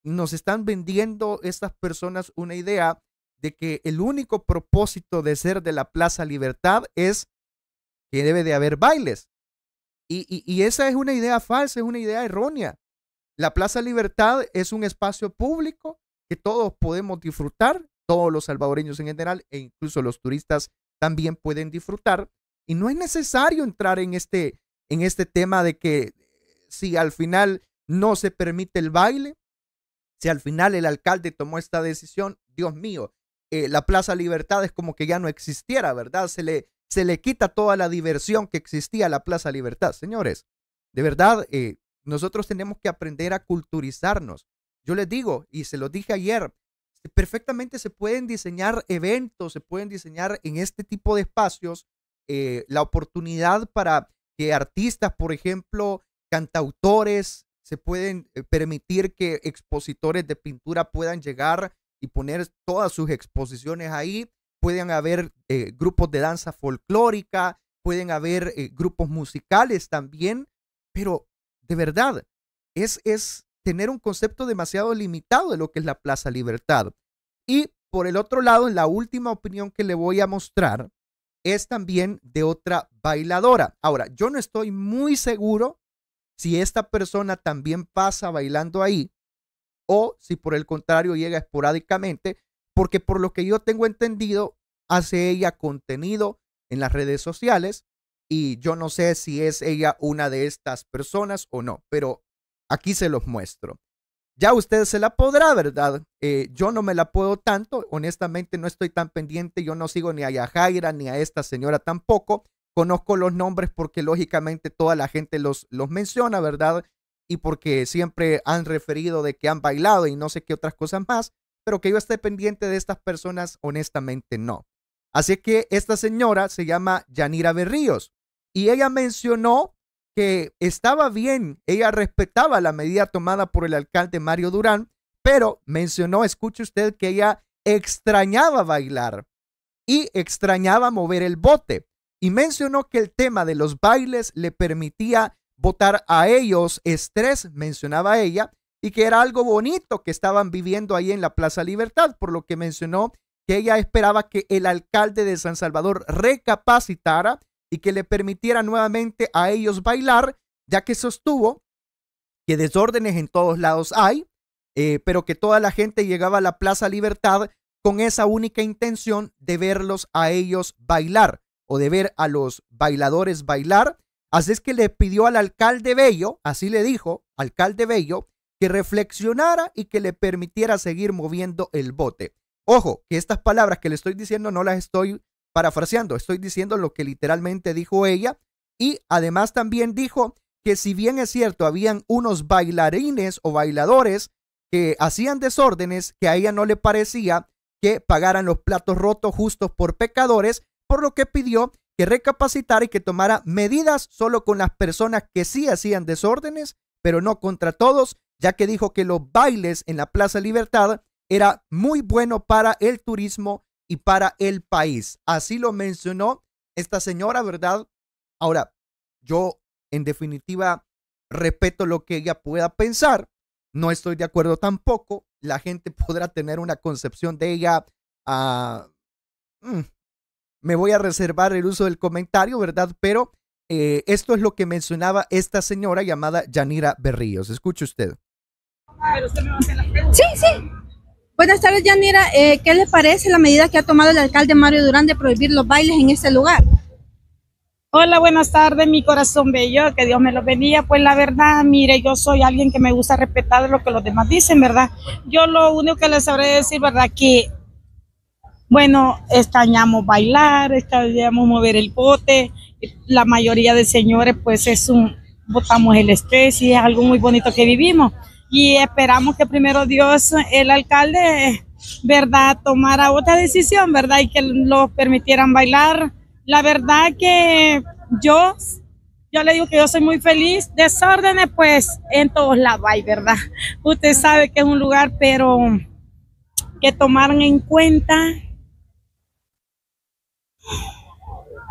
Nos están vendiendo estas personas una idea de que el único propósito de ser de la Plaza Libertad es que debe de haber bailes. Y, y esa es una idea falsa, es una idea errónea. La Plaza Libertad es un espacio público que todos podemos disfrutar, todos los salvadoreños en general e incluso los turistas también pueden disfrutar, y no es necesario entrar en este, en este tema de que si al final no se permite el baile, si al final el alcalde tomó esta decisión, Dios mío, eh, la Plaza Libertad es como que ya no existiera, ¿verdad? Se le, se le quita toda la diversión que existía a la Plaza Libertad. Señores, de verdad, eh, nosotros tenemos que aprender a culturizarnos. Yo les digo, y se lo dije ayer, perfectamente se pueden diseñar eventos, se pueden diseñar en este tipo de espacios eh, la oportunidad para que artistas, por ejemplo, cantautores, se pueden eh, permitir que expositores de pintura puedan llegar y poner todas sus exposiciones ahí. Pueden haber eh, grupos de danza folclórica, pueden haber grupos musicales también, pero de verdad, es, es tener un concepto demasiado limitado de lo que es la Plaza Libertad. Y por el otro lado, en la última opinión que le voy a mostrar, es también de otra bailadora. Ahora, yo no estoy muy seguro si esta persona también pasa bailando ahí o si por el contrario llega esporádicamente, porque por lo que yo tengo entendido, hace ella contenido en las redes sociales y yo no sé si es ella una de estas personas o no, pero aquí se los muestro. Ya usted se la podrá, ¿verdad? Eh, yo no me la puedo tanto, honestamente no estoy tan pendiente, yo no sigo ni a Yajaira ni a esta señora tampoco. Conozco los nombres porque lógicamente toda la gente los, los menciona, ¿verdad? Y porque siempre han referido de que han bailado y no sé qué otras cosas más, pero que yo esté pendiente de estas personas, honestamente no. Así que esta señora se llama Yanira Berríos y ella mencionó que estaba bien, ella respetaba la medida tomada por el alcalde Mario Durán, pero mencionó, escuche usted, que ella extrañaba bailar y extrañaba mover el bote. Y mencionó que el tema de los bailes le permitía votar a ellos estrés, mencionaba ella, y que era algo bonito que estaban viviendo ahí en la Plaza Libertad, por lo que mencionó que ella esperaba que el alcalde de San Salvador recapacitara y que le permitiera nuevamente a ellos bailar, ya que sostuvo que desórdenes en todos lados hay, eh, pero que toda la gente llegaba a la Plaza Libertad con esa única intención de verlos a ellos bailar o de ver a los bailadores bailar. Así es que le pidió al alcalde Bello, así le dijo, alcalde Bello, que reflexionara y que le permitiera seguir moviendo el bote. Ojo, que estas palabras que le estoy diciendo no las estoy parafraseando, estoy diciendo lo que literalmente dijo ella. Y además también dijo que si bien es cierto, habían unos bailarines o bailadores que hacían desórdenes, que a ella no le parecía que pagaran los platos rotos justos por pecadores, por lo que pidió que recapacitara y que tomara medidas solo con las personas que sí hacían desórdenes, pero no contra todos, ya que dijo que los bailes en la Plaza Libertad era muy bueno para el turismo y para el país. Así lo mencionó esta señora, ¿verdad? Ahora, yo en definitiva respeto lo que ella pueda pensar, no estoy de acuerdo tampoco, la gente podrá tener una concepción de ella. Ah, mm, me voy a reservar el uso del comentario, ¿verdad? Pero eh, esto es lo que mencionaba esta señora llamada Yanira Berríos. Escuche usted. Sí, sí. Buenas tardes, Yanira. Eh, ¿Qué le parece la medida que ha tomado el alcalde Mario Durán de prohibir los bailes en este lugar? Hola, buenas tardes, mi corazón bello, que Dios me lo bendiga. Pues la verdad, mire, yo soy alguien que me gusta respetar lo que los demás dicen, ¿verdad? Yo lo único que les sabré decir, ¿verdad? Que, bueno, extrañamos bailar, extrañamos mover el bote. La mayoría de señores, pues es un, botamos el estrés y es algo muy bonito que vivimos y esperamos que primero Dios, el alcalde, ¿verdad?, tomara otra decisión, ¿verdad?, y que los permitieran bailar. La verdad que yo, yo le digo que yo soy muy feliz. Desórdenes, pues, en todos lados hay, ¿verdad? Usted sabe que es un lugar, pero que tomaran en cuenta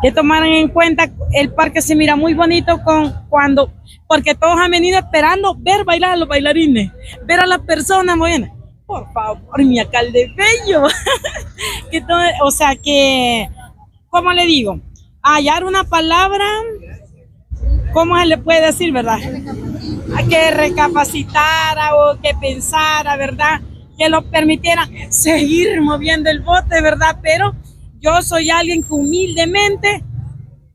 que tomaran en cuenta, el parque se mira muy bonito con cuando, porque todos han venido esperando ver bailar a los bailarines, ver a las personas buenas. Por favor, mi alcalde bello. que todo, o sea que, ¿cómo le digo? Hallar una palabra, ¿cómo se le puede decir, verdad? Hay Que recapacitar o que pensara, ¿verdad? Que lo permitiera seguir moviendo el bote, ¿verdad? Pero yo soy alguien que humildemente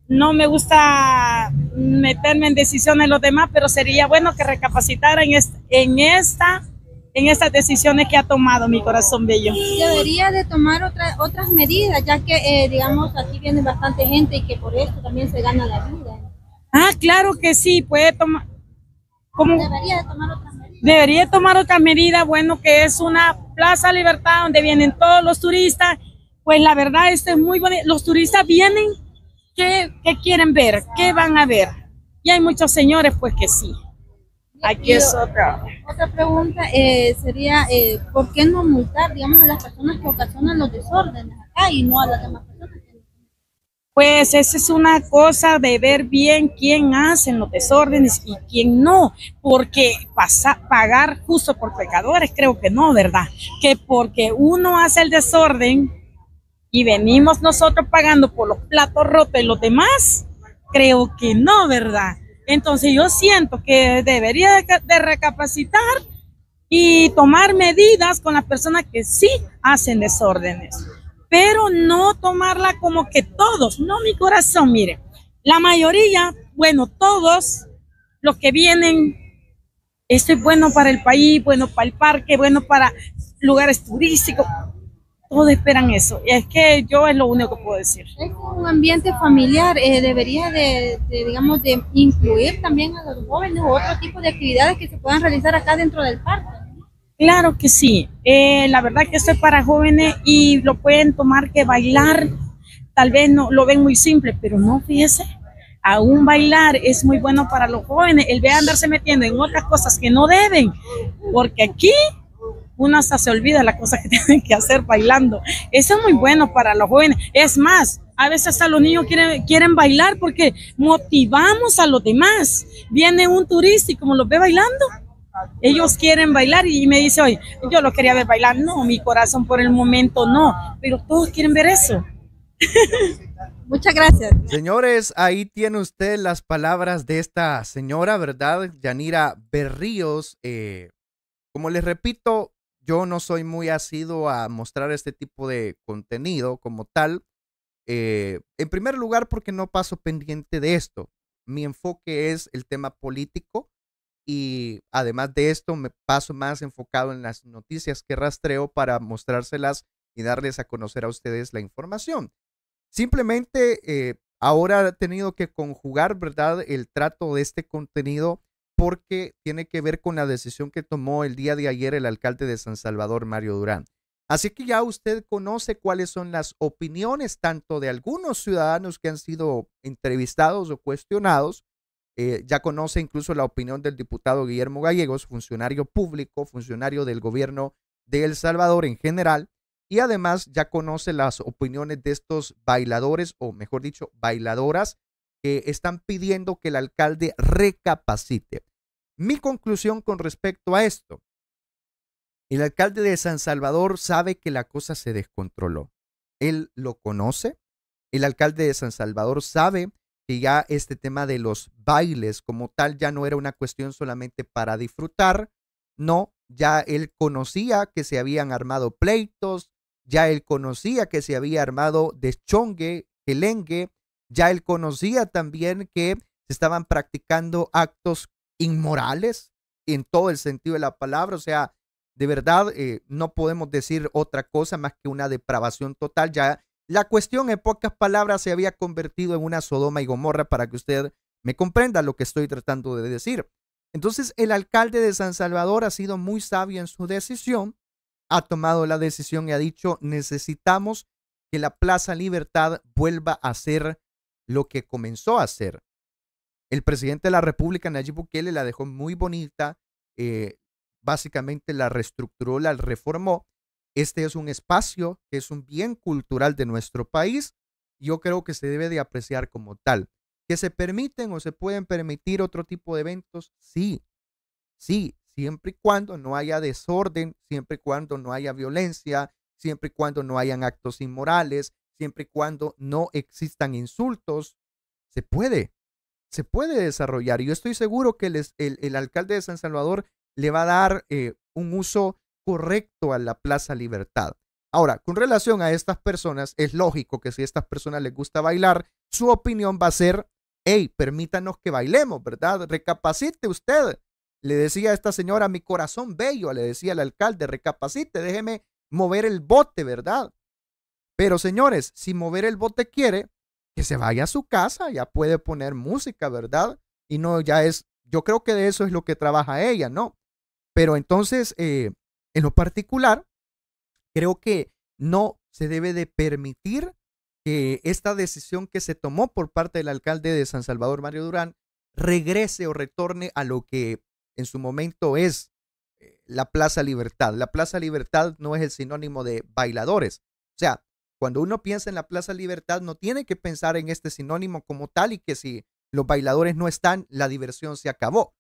no me gusta meterme en decisiones de los demás, pero sería bueno que recapacitara en, en, esta, en estas decisiones que ha tomado mi corazón bello. Debería de tomar otra, otras medidas, ya que, eh, digamos, aquí viene bastante gente y que por esto también se gana la vida. Ah, claro que sí, puede tomar... Debería de tomar otras medidas. Debería tomar otra medida, bueno, que es una Plaza Libertad donde vienen todos los turistas pues la verdad esto es muy bueno. Los turistas vienen, ¿qué, quieren ver? ¿Qué van a ver? Y hay muchos señores pues que sí. Aquí es otra. Otra pregunta eh, sería, eh, ¿por qué no multar, digamos, a las personas que ocasionan los desórdenes acá y no a las demás personas? Pues esa es una cosa de ver bien quién hace los desórdenes y quién no, porque pagar justo por pecadores creo que no, ¿verdad? Que porque uno hace el desorden, y venimos nosotros pagando por los platos rotos y los demás, creo que no, ¿verdad? Entonces yo siento que debería de recapacitar y tomar medidas con las personas que sí hacen desórdenes, pero no tomarla como que todos, no mi corazón, mire, la mayoría, bueno, todos los que vienen, esto es bueno para el país, bueno para el parque, bueno para lugares turísticos, todos esperan eso. Y es que yo es lo único que puedo decir. Es un ambiente familiar, eh, debería de, digamos, de incluir también a los jóvenes o otro tipo de actividades que se puedan realizar acá dentro del parque. Claro que sí. Eh, la verdad que esto es para jóvenes y lo pueden tomar que bailar. Tal vez no lo ven muy simple, pero no, fíjese. Aún bailar es muy bueno para los jóvenes. El ver andarse metiendo en otras cosas que no deben, porque aquí uno hasta se olvida las cosas que tienen que hacer bailando. Eso es muy bueno para los jóvenes. Es más, a veces hasta los niños quieren, quieren bailar porque motivamos a los demás. Viene un turista y como los ve bailando, ellos quieren bailar y me dice, hoy, yo lo quería ver bailar. No, mi corazón por el momento no, pero todos quieren ver eso. Muchas gracias. Señores, ahí tiene usted las palabras de esta señora, ¿verdad? Yanira Berríos. Eh, como les repito, yo no soy muy asiduo a mostrar este tipo de contenido como tal. Eh, en primer lugar, porque no paso pendiente de esto. Mi enfoque es el tema político y además de esto me paso más enfocado en las noticias que rastreo para mostrárselas y darles a conocer a ustedes la información. Simplemente eh, ahora he tenido que conjugar, ¿verdad?, el trato de este contenido porque tiene que ver con la decisión que tomó el día de ayer el alcalde de San Salvador, Mario Durán. Así que ya usted conoce cuáles son las opiniones tanto de algunos ciudadanos que han sido entrevistados o cuestionados. Eh, ya conoce incluso la opinión del diputado Guillermo Gallegos, funcionario público, funcionario del gobierno de El Salvador en general. Y además ya conoce las opiniones de estos bailadores, o mejor dicho, bailadoras, que están pidiendo que el alcalde recapacite. Mi conclusión con respecto a esto. El alcalde de San Salvador sabe que la cosa se descontroló. Él lo conoce. El alcalde de San Salvador sabe que ya este tema de los bailes como tal ya no era una cuestión solamente para disfrutar. No, ya él conocía que se habían armado pleitos, ya él conocía que se había armado deschongue, gelengue, ya él conocía también que se estaban practicando actos inmorales en todo el sentido de la palabra. O sea, de verdad eh, no podemos decir otra cosa más que una depravación total. Ya la cuestión en pocas palabras se había convertido en una Sodoma y Gomorra para que usted me comprenda lo que estoy tratando de decir. Entonces, el alcalde de San Salvador ha sido muy sabio en su decisión, ha tomado la decisión y ha dicho, necesitamos que la Plaza Libertad vuelva a ser lo que comenzó a ser, el presidente de la República, Nayib Bukele, la dejó muy bonita, eh, básicamente la reestructuró, la reformó. Este es un espacio que es un bien cultural de nuestro país. Yo creo que se debe de apreciar como tal. ¿Que se permiten o se pueden permitir otro tipo de eventos? Sí, sí, siempre y cuando no haya desorden, siempre y cuando no haya violencia, siempre y cuando no hayan actos inmorales, siempre y cuando no existan insultos, se puede se puede desarrollar. Y yo estoy seguro que el, el, alcalde de San Salvador le va a dar eh, un uso correcto a la Plaza Libertad. Ahora, con relación a estas personas, es lógico que si a estas personas les gusta bailar, su opinión va a ser, hey, permítanos que bailemos, ¿verdad? Recapacite usted. Le decía a esta señora, mi corazón bello, le decía al alcalde, recapacite, déjeme mover el bote, ¿verdad? Pero señores, si mover el bote quiere, que se vaya a su casa, ya puede poner música, ¿verdad? Y no, ya es, yo creo que de eso es lo que trabaja ella, ¿no? Pero entonces, eh, en lo particular, creo que no se debe de permitir que esta decisión que se tomó por parte del alcalde de San Salvador, Mario Durán, regrese o retorne a lo que en su momento es eh, la Plaza Libertad. La Plaza Libertad no es el sinónimo de bailadores. O sea, cuando uno piensa en la Plaza Libertad, no tiene que pensar en este sinónimo como tal y que si los bailadores no están, la diversión se acabó.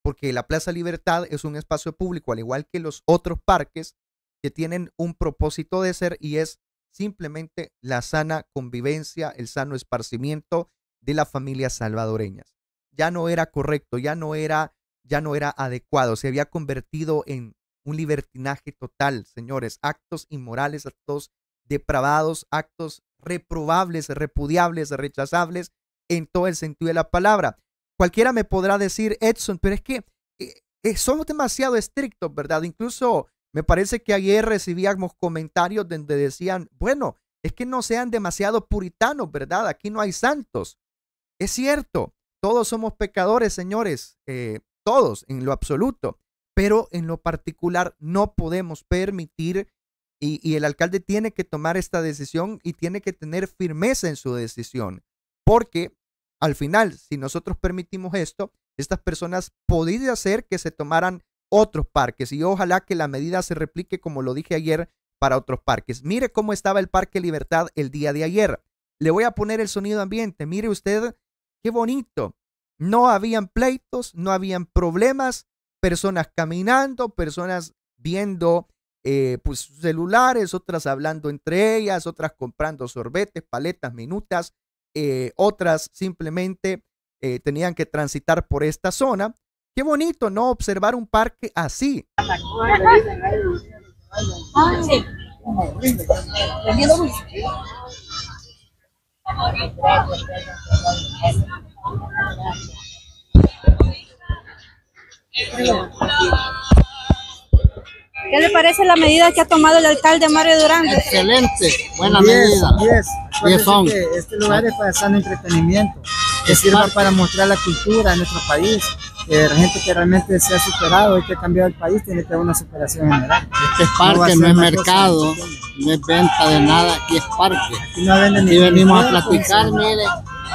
Porque la Plaza Libertad es un espacio público, al igual que los otros parques, que tienen un propósito de ser y es simplemente la sana convivencia, el sano esparcimiento de las familias salvadoreñas. Ya no era correcto, ya no era, ya no era adecuado, se había convertido en un libertinaje total, señores, actos inmorales, actos depravados, actos reprobables, repudiables, rechazables, en todo el sentido de la palabra. Cualquiera me podrá decir, Edson, pero es que eh, eh, somos demasiado estrictos, ¿verdad? Incluso me parece que ayer recibíamos comentarios donde decían, bueno, es que no sean demasiado puritanos, ¿verdad? Aquí no hay santos. Es cierto, todos somos pecadores, señores, eh, todos en lo absoluto, pero en lo particular no podemos permitir y, el alcalde tiene que tomar esta decisión y tiene que tener firmeza en su decisión, porque al final, si nosotros permitimos esto, estas personas podrían hacer que se tomaran otros parques y ojalá que la medida se replique, como lo dije ayer, para otros parques. Mire cómo estaba el Parque Libertad el día de ayer. Le voy a poner el sonido ambiente. Mire usted, qué bonito. No habían pleitos, no habían problemas, personas caminando, personas viendo eh, pues, celulares, otras hablando entre ellas, otras comprando sorbetes, paletas, minutas, eh, otras simplemente eh, tenían que transitar por esta zona. Qué bonito, ¿no? Observar un parque así. ¿Qué le parece la medida que ha tomado el alcalde Mario Durán? Excelente, buena medida. este lugar es para hacer entretenimiento, que sirva para mostrar la cultura de nuestro país, que la gente que realmente se ha superado y que ha cambiado el país tiene que haber una superación general. Este es parque, no, es mercado, no es venta de nada, aquí es parque. Aquí no venden ni venimos a pues. platicar, mire,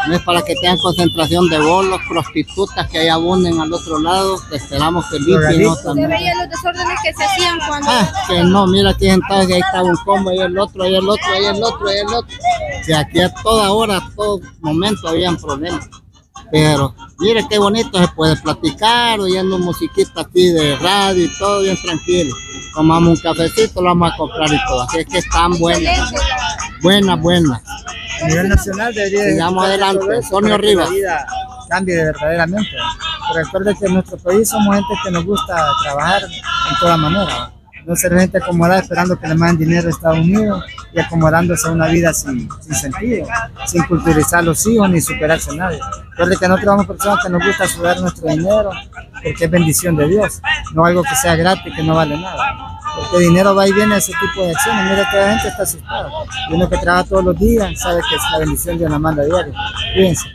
no es para que tengan concentración de bolos, prostitutas que ahí abunden al otro lado, que esperamos que el no también. ¿Se veía los desórdenes que se hacían cuando...? Ah, que no, mira aquí sentados, que ahí estaba un combo, ahí el otro, ahí el otro, ahí el otro, ahí el otro. Que aquí a toda hora, a todo momento habían problemas. Pero, mire qué bonito se puede platicar, oyendo musiquita aquí de radio y todo bien tranquilo. Tomamos un cafecito, lo vamos a comprar y todo. Así es que están buenas. Buenas, buenas. A nivel nacional debería Sigamos adelante. Antonio Rivas. Cambie verdaderamente. Recuerde que en nuestro país somos gente que nos gusta trabajar en toda manera. No ser gente acomodada esperando que le manden dinero a Estados Unidos y acomodándose a una vida sin, sentido, sin culturizar a los hijos ni superarse a nadie. Recuerde que nosotros vamos personas que nos gusta sudar nuestro dinero porque es bendición de Dios, no algo que sea gratis, que no vale nada. Porque dinero va y viene a ese tipo de acciones. Mira, toda la gente está asustada. Y uno que trabaja todos los días sabe que es la bendición de la manda diaria. Cuídense.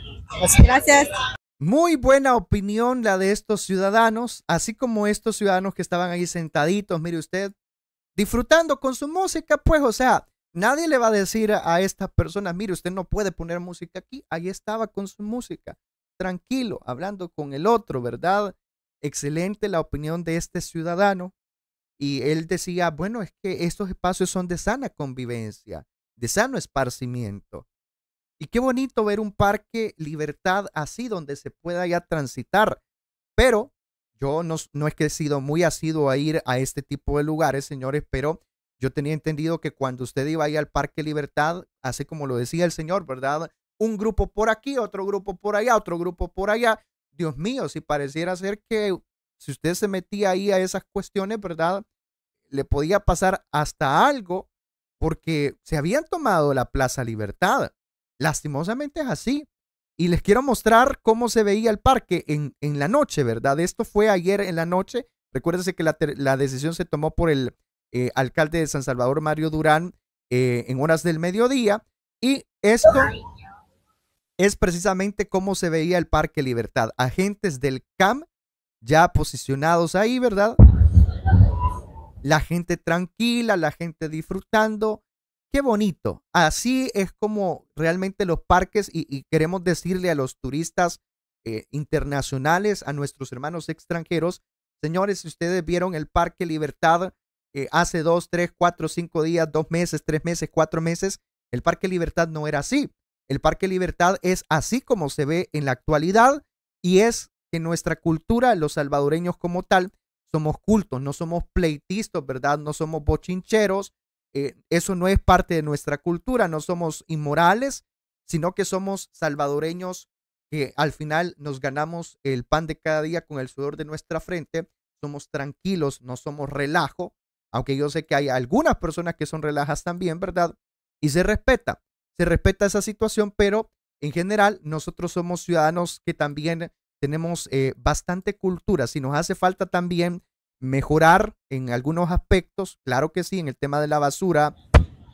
Gracias. Muy buena opinión la de estos ciudadanos, así como estos ciudadanos que estaban ahí sentaditos, mire usted, disfrutando con su música, pues, o sea, nadie le va a decir a, estas personas, mire, usted no puede poner música aquí, ahí estaba con su música, tranquilo, hablando con el otro, ¿verdad? Excelente la opinión de este ciudadano. Y él decía, bueno, es que estos espacios son de sana convivencia, de sano esparcimiento. Y qué bonito ver un parque libertad así, donde se pueda ya transitar. Pero yo no, no es que he sido muy asiduo a ir a este tipo de lugares, señores, pero yo tenía entendido que cuando usted iba ahí al Parque Libertad, así como lo decía el señor, ¿verdad? Un grupo por aquí, otro grupo por allá, otro grupo por allá. Dios mío, si pareciera ser que si usted se metía ahí a esas cuestiones, ¿verdad? Le podía pasar hasta algo porque se habían tomado la Plaza Libertad. Lastimosamente es así. Y les quiero mostrar cómo se veía el parque en, en la noche, ¿verdad? Esto fue ayer en la noche. Recuérdense que la, la decisión se tomó por el eh, alcalde de San Salvador, Mario Durán, eh, en horas del mediodía. Y esto es precisamente cómo se veía el Parque Libertad. Agentes del CAM ya posicionados ahí, ¿verdad? La gente tranquila, la gente disfrutando, Qué bonito. Así es como realmente los parques y, queremos decirle a los turistas eh, internacionales, a nuestros hermanos extranjeros, señores, si ustedes vieron el Parque Libertad eh, hace dos, tres, cuatro, cinco días, dos meses, tres meses, cuatro meses, el Parque Libertad no era así. El Parque Libertad es así como se ve en la actualidad y es que nuestra cultura, los salvadoreños como tal, somos cultos, no somos pleitistas, ¿verdad? No somos bochincheros, eh, eso no es parte de nuestra cultura, no somos inmorales, sino que somos salvadoreños que al final nos ganamos el pan de cada día con el sudor de nuestra frente, somos tranquilos, no somos relajo, aunque yo sé que hay algunas personas que son relajas también, ¿verdad? Y se respeta, se respeta esa situación, pero en general nosotros somos ciudadanos que también tenemos eh, bastante cultura. Si nos hace falta también mejorar en algunos aspectos, claro que sí, en el tema de la basura,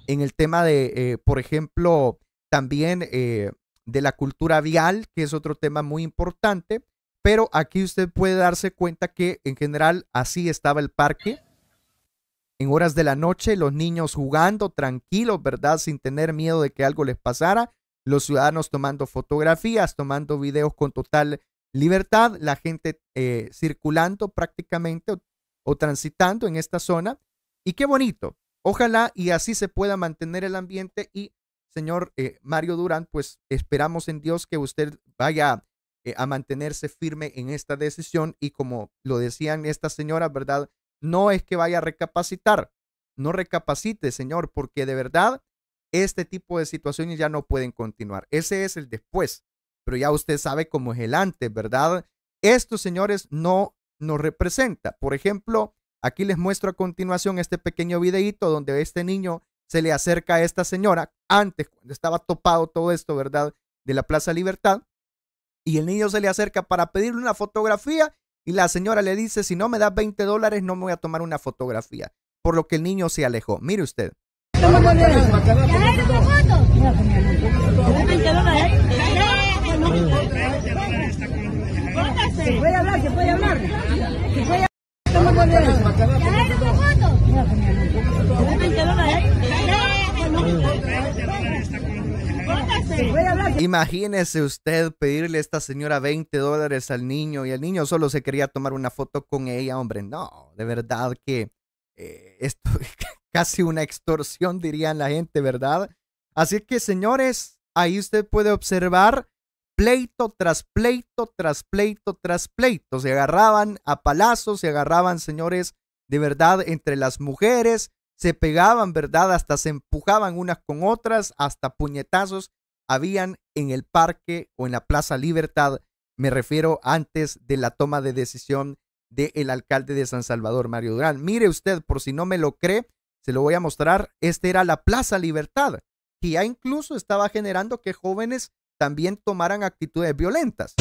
en el tema de, eh, por ejemplo, también eh, de la cultura vial, que es otro tema muy importante, pero aquí usted puede darse cuenta que en general así estaba el parque. En horas de la noche, los niños jugando tranquilos, ¿verdad? Sin tener miedo de que algo les pasara. Los ciudadanos tomando fotografías, tomando videos con total libertad. La gente eh, circulando prácticamente o transitando en esta zona. Y qué bonito. Ojalá y así se pueda mantener el ambiente y, señor eh, Mario Durán, pues esperamos en Dios que usted vaya eh, a mantenerse firme en esta decisión y como lo decían estas señoras, ¿verdad? No es que vaya a recapacitar, no recapacite, señor, porque de verdad este tipo de situaciones ya no pueden continuar. Ese es el después, pero ya usted sabe cómo es el antes, ¿verdad? Estos señores no nos representa. Por ejemplo, aquí les muestro a continuación este pequeño videíto donde este niño se le acerca a esta señora antes, cuando estaba topado todo esto, ¿verdad? De la Plaza Libertad. Y el niño se le acerca para pedirle una fotografía y la señora le dice, si no me das 20 dólares, no me voy a tomar una fotografía. Por lo que el niño se alejó. Mire usted. Imagínese usted pedirle a esta señora 20 dólares al niño y el niño solo se quería tomar una foto con ella, hombre, no, de verdad que eh, esto es casi una extorsión dirían la gente, ¿verdad? Así que señores, ahí usted puede observar pleito tras pleito tras pleito tras pleito. Se agarraban a palazos, se agarraban, señores, de verdad, entre las mujeres, se pegaban, ¿verdad? Hasta se empujaban unas con otras, hasta puñetazos habían en el parque o en la Plaza Libertad, me refiero antes de la toma de decisión del alcalde de San Salvador, Mario Durán. Mire usted, por si no me lo cree, se lo voy a mostrar, esta era la Plaza Libertad, que ya incluso estaba generando que jóvenes también tomaran actitudes violentas.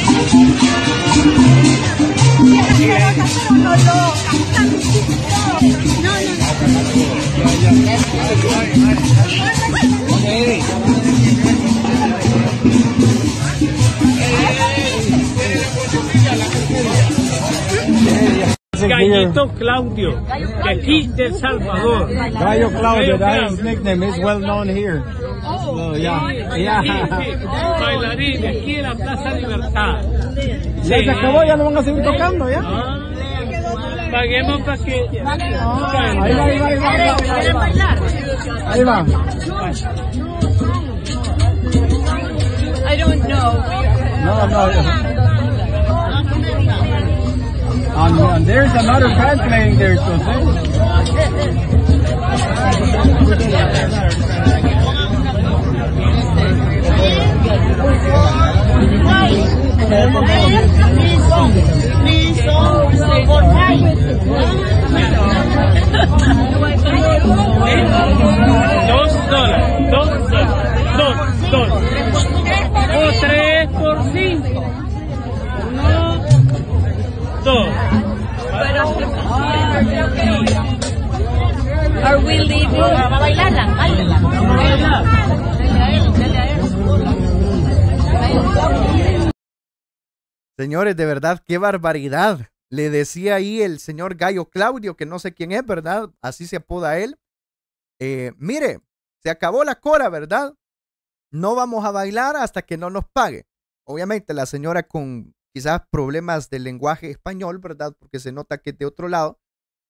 Gallito Claudio, de aquí de Salvador. Gallo Claudio, that nickname, es well known here. Oh, ya yeah. Bailarín, aquí en la Plaza Libertad. se acabó, ya no van a seguir tocando, ¿ya? Ah. Paguemos para que... Ah, ahí va, ahí va, ahí va. Ahí va. I don't know. No, no. there's another band playing there, so Dos dólares, dos dólares, dos, dos. Señores, de verdad, qué barbaridad. Le decía ahí el señor Gallo Claudio, que no sé quién es, ¿verdad? Así se apoda él. Eh, mire, se acabó la cora, ¿verdad? No vamos a bailar hasta que no nos pague. Obviamente la señora con quizás problemas del lenguaje español, ¿verdad? Porque se nota que de otro lado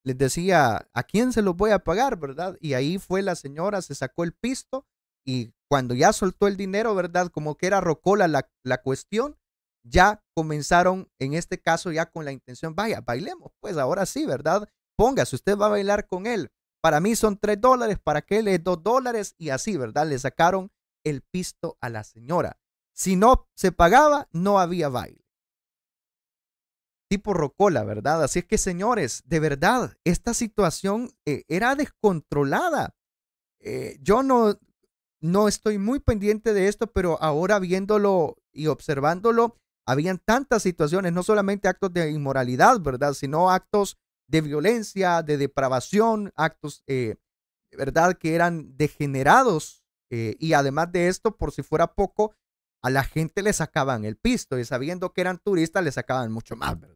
les decía, ¿a quién se los voy a pagar, verdad? Y ahí fue la señora, se sacó el pisto y cuando ya soltó el dinero, ¿verdad? Como que era rocola la, cuestión, ya comenzaron, en este caso, ya con la intención, vaya, bailemos, pues ahora sí, ¿verdad? Póngase, usted va a bailar con él. Para mí son tres dólares, para que le es dos dólares y así, ¿verdad? Le sacaron el pisto a la señora. Si no se pagaba, no había baile tipo Rocola, ¿verdad? Así es que, señores, de verdad, esta situación eh, era descontrolada. Eh, yo no, no estoy muy pendiente de esto, pero ahora viéndolo y observándolo, habían tantas situaciones, no solamente actos de inmoralidad, ¿verdad? Sino actos de violencia, de depravación, actos, eh, ¿verdad? Que eran degenerados. y además de esto, por si fuera poco, a la gente le sacaban el pisto y sabiendo que eran turistas le sacaban mucho más, ¿verdad?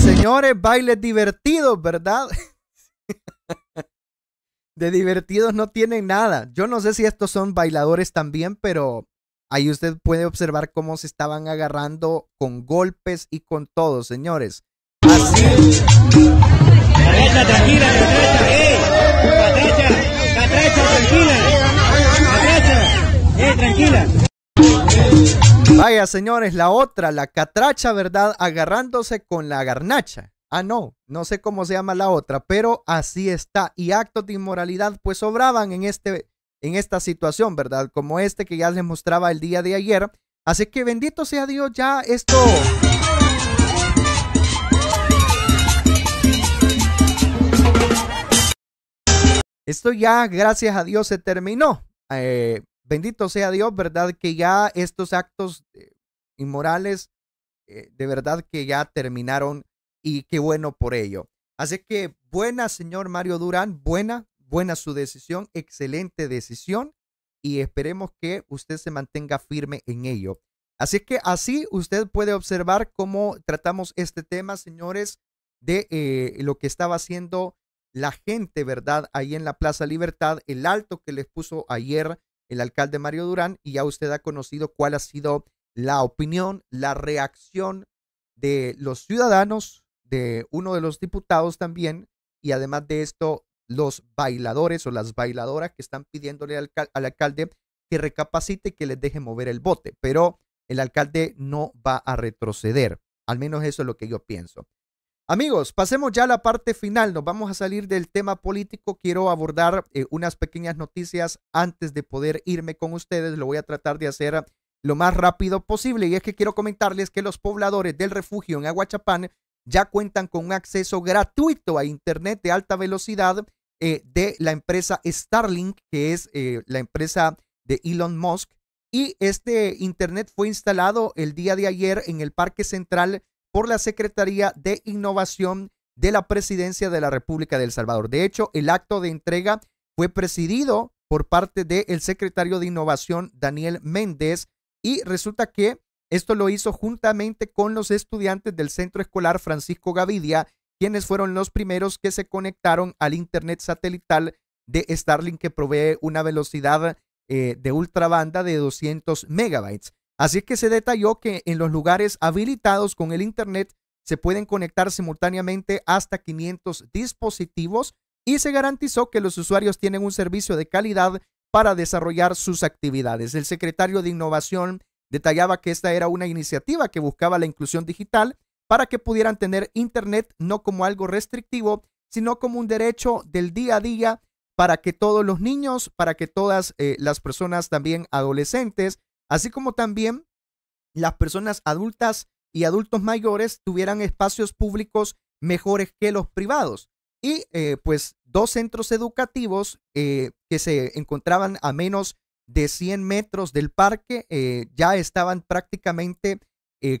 señores, bailes divertidos, ¿verdad? de divertidos no tienen nada. Yo no sé si estos son bailadores también, pero ahí usted puede observar cómo se estaban agarrando con golpes y con todo, señores. Así. Eh. Eh, tranquila, tranquila. Vaya, señores, la otra, la catracha, ¿verdad? Agarrándose con la garnacha. Ah, no, no sé cómo se llama la otra, pero así está. Y actos de inmoralidad, pues sobraban en, este, en esta situación, ¿verdad? Como este que ya les mostraba el día de ayer. Así que bendito sea Dios, ya esto. Esto ya, gracias a Dios, se terminó. Eh, Bendito sea Dios, ¿verdad? Que ya estos actos eh, inmorales, eh, de verdad que ya terminaron y qué bueno por ello. Así que buena, señor Mario Durán, buena, buena su decisión, excelente decisión y esperemos que usted se mantenga firme en ello. Así que así usted puede observar cómo tratamos este tema, señores, de eh, lo que estaba haciendo la gente, ¿verdad? Ahí en la Plaza Libertad, el alto que les puso ayer el alcalde Mario Durán, y ya usted ha conocido cuál ha sido la opinión, la reacción de los ciudadanos, de uno de los diputados también, y además de esto, los bailadores o las bailadoras que están pidiéndole al, alcalde que recapacite y que les deje mover el bote, pero el alcalde no va a retroceder, al menos eso es lo que yo pienso. Amigos, pasemos ya a la parte final. Nos vamos a salir del tema político. Quiero abordar eh, unas pequeñas noticias antes de poder irme con ustedes. Lo voy a tratar de hacer lo más rápido posible. Y es que quiero comentarles que los pobladores del refugio en Aguachapán ya cuentan con un acceso gratuito a Internet de alta velocidad eh, de la empresa Starlink, que es eh, la empresa de Elon Musk. Y este Internet fue instalado el día de ayer en el Parque Central por la Secretaría de Innovación de la Presidencia de la República de El Salvador. De hecho, el acto de entrega fue presidido por parte del secretario de Innovación, Daniel Méndez, y resulta que esto lo hizo juntamente con los estudiantes del Centro Escolar Francisco Gavidia, quienes fueron los primeros que se conectaron al Internet satelital de Starlink que provee una velocidad eh, de ultrabanda de 200 megabytes. Así que se detalló que en los lugares habilitados con el Internet se pueden conectar simultáneamente hasta 500 dispositivos y se garantizó que los usuarios tienen un servicio de calidad para desarrollar sus actividades. El secretario de Innovación detallaba que esta era una iniciativa que buscaba la inclusión digital para que pudieran tener Internet no como algo restrictivo, sino como un derecho del día a día para que todos los niños, para que todas eh, las personas también adolescentes así como también las personas adultas y adultos mayores tuvieran espacios públicos mejores que los privados. Y eh, pues dos centros educativos eh, que se encontraban a menos de 100 metros del parque eh, ya estaban prácticamente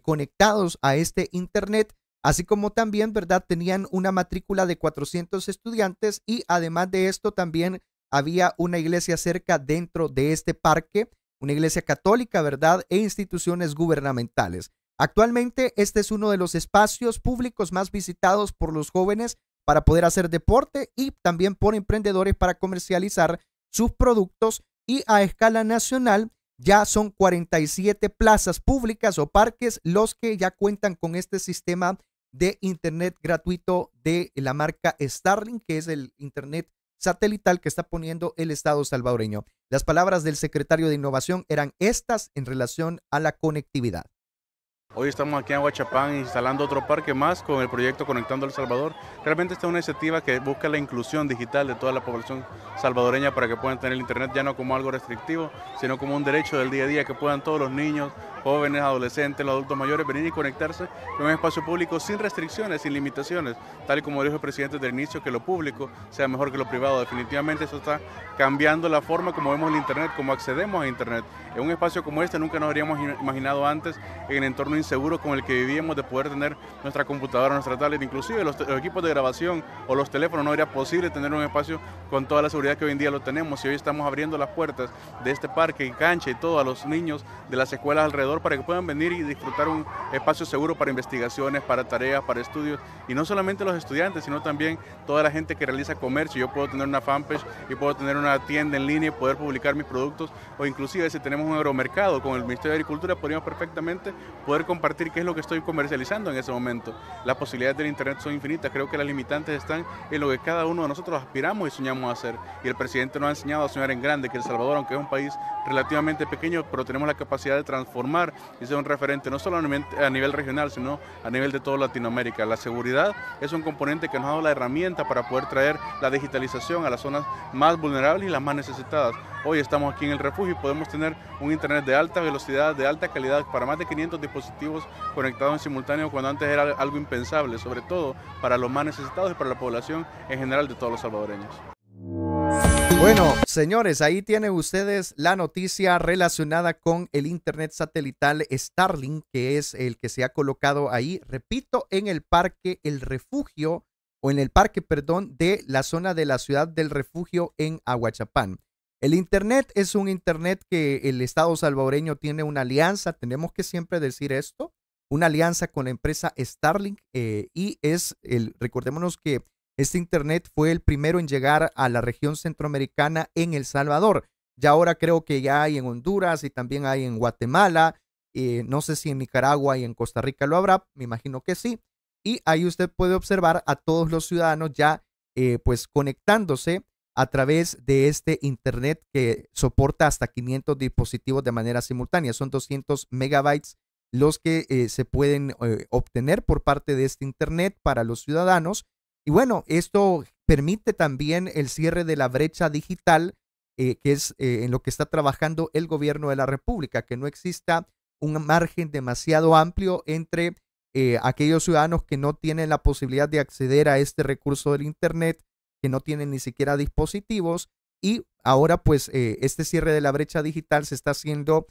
conectados a este Internet, así como también, ¿verdad? Tenían una matrícula de 400 estudiantes y además de esto también había una iglesia cerca dentro de este parque una iglesia católica, ¿verdad? E instituciones gubernamentales. Actualmente este es uno de los espacios públicos más visitados por los jóvenes para poder hacer deporte y también por emprendedores para comercializar sus productos y a escala nacional ya son 47 plazas públicas o parques los que ya cuentan con este sistema de internet gratuito de la marca Starling, que es el internet satelital que está poniendo el Estado salvadoreño. Las palabras del secretario de Innovación eran estas en relación a la conectividad. Hoy estamos aquí en Huachapán instalando otro parque más con el proyecto Conectando El Salvador. Realmente esta es una iniciativa que busca la inclusión digital de toda la población salvadoreña para que puedan tener el Internet ya no como algo restrictivo, sino como un derecho del día a día que puedan todos los niños, jóvenes, adolescentes, los adultos mayores, venir y conectarse en un espacio público sin restricciones, sin limitaciones, tal y como dijo el presidente desde el inicio, que lo público sea mejor que lo privado. Definitivamente eso está cambiando la forma como vemos el Internet, cómo accedemos a Internet. En un espacio como este nunca nos habríamos imaginado antes en el entorno inseguro con el que vivíamos de poder tener nuestra computadora, nuestra tablet, inclusive los, equipos de grabación o los teléfonos, no era posible tener un espacio con toda la seguridad que hoy en día lo tenemos y hoy estamos abriendo las puertas de este parque y cancha y todo a los niños de las escuelas alrededor para que puedan venir y disfrutar un espacio seguro para investigaciones, para tareas, para estudios. Y no solamente los estudiantes, sino también toda la gente que realiza comercio. Yo puedo tener una fanpage y puedo tener una tienda en línea y poder publicar mis productos. O inclusive si tenemos un agromercado con el Ministerio de Agricultura, podríamos perfectamente poder compartir qué es lo que estoy comercializando en ese momento. Las posibilidades del Internet son infinitas. Creo que las limitantes están en lo que cada uno de nosotros aspiramos y soñamos a hacer. Y el presidente nos ha enseñado a soñar en grande, que El Salvador, aunque es un país relativamente pequeño, pero tenemos la capacidad de transformar y ser un referente, no solamente a nivel regional, sino a nivel de toda Latinoamérica. La seguridad es un componente que nos ha dado la herramienta para poder traer la digitalización a las zonas más vulnerables y las más necesitadas. Hoy estamos aquí en el refugio y podemos tener un internet de alta velocidad, de alta calidad, para más de 500 dispositivos conectados en simultáneo cuando antes era algo impensable, sobre todo para los más necesitados y para la población en general de todos los salvadoreños. Bueno, señores, ahí tienen ustedes la noticia relacionada con el Internet satelital Starlink, que es el que se ha colocado ahí, repito, en el parque El Refugio, o en el parque, perdón, de la zona de la ciudad del refugio en Aguachapán. El Internet es un Internet que el Estado salvadoreño tiene una alianza, tenemos que siempre decir esto, una alianza con la empresa Starlink eh, y es, el, recordémonos que este Internet fue el primero en llegar a la región centroamericana en El Salvador. Ya ahora creo que ya hay en Honduras y también hay en Guatemala. Eh, no sé si en Nicaragua y en Costa Rica lo habrá, me imagino que sí. Y ahí usted puede observar a todos los ciudadanos ya eh, pues conectándose a través de este Internet que soporta hasta 500 dispositivos de manera simultánea. Son 200 megabytes los que eh, se pueden obtener por parte de este Internet para los ciudadanos y bueno, esto permite también el cierre de la brecha digital, eh, que es eh, en lo que está trabajando el gobierno de la República, que no exista un margen demasiado amplio entre eh, aquellos ciudadanos que no tienen la posibilidad de acceder a este recurso del Internet, que no tienen ni siquiera dispositivos. Y ahora pues este cierre de la brecha digital se está haciendo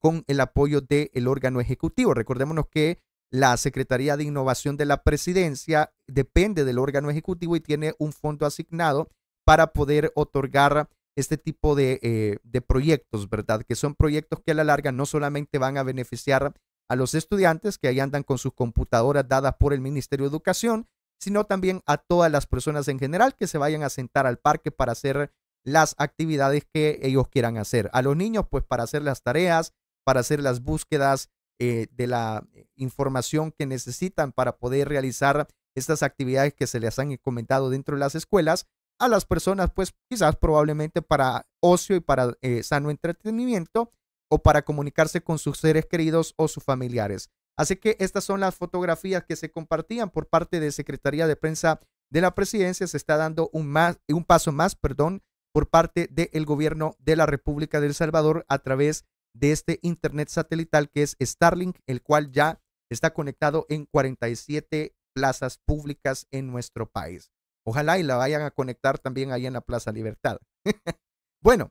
con el apoyo del órgano ejecutivo. Recordémonos que la Secretaría de Innovación de la Presidencia depende del órgano ejecutivo y tiene un fondo asignado para poder otorgar este tipo eh, de, proyectos, ¿verdad? Que son proyectos que a la larga no solamente van a beneficiar a los estudiantes que ahí andan con sus computadoras dadas por el Ministerio de Educación, sino también a todas las personas en general que se vayan a sentar al parque para hacer las actividades que ellos quieran hacer. A los niños, pues para hacer las tareas, para hacer las búsquedas eh, de la información que necesitan para poder realizar estas actividades que se les han comentado dentro de las escuelas a las personas, pues quizás probablemente para ocio y para eh, sano entretenimiento o para comunicarse con sus seres queridos o sus familiares. Así que estas son las fotografías que se compartían por parte de Secretaría de Prensa de la Presidencia. Se está dando un, más, un paso más, perdón, por parte del gobierno de la República del de Salvador a través de este Internet satelital que es Starlink, el cual ya está conectado en 47 plazas públicas en nuestro país. Ojalá y la vayan a conectar también ahí en la Plaza Libertad. bueno,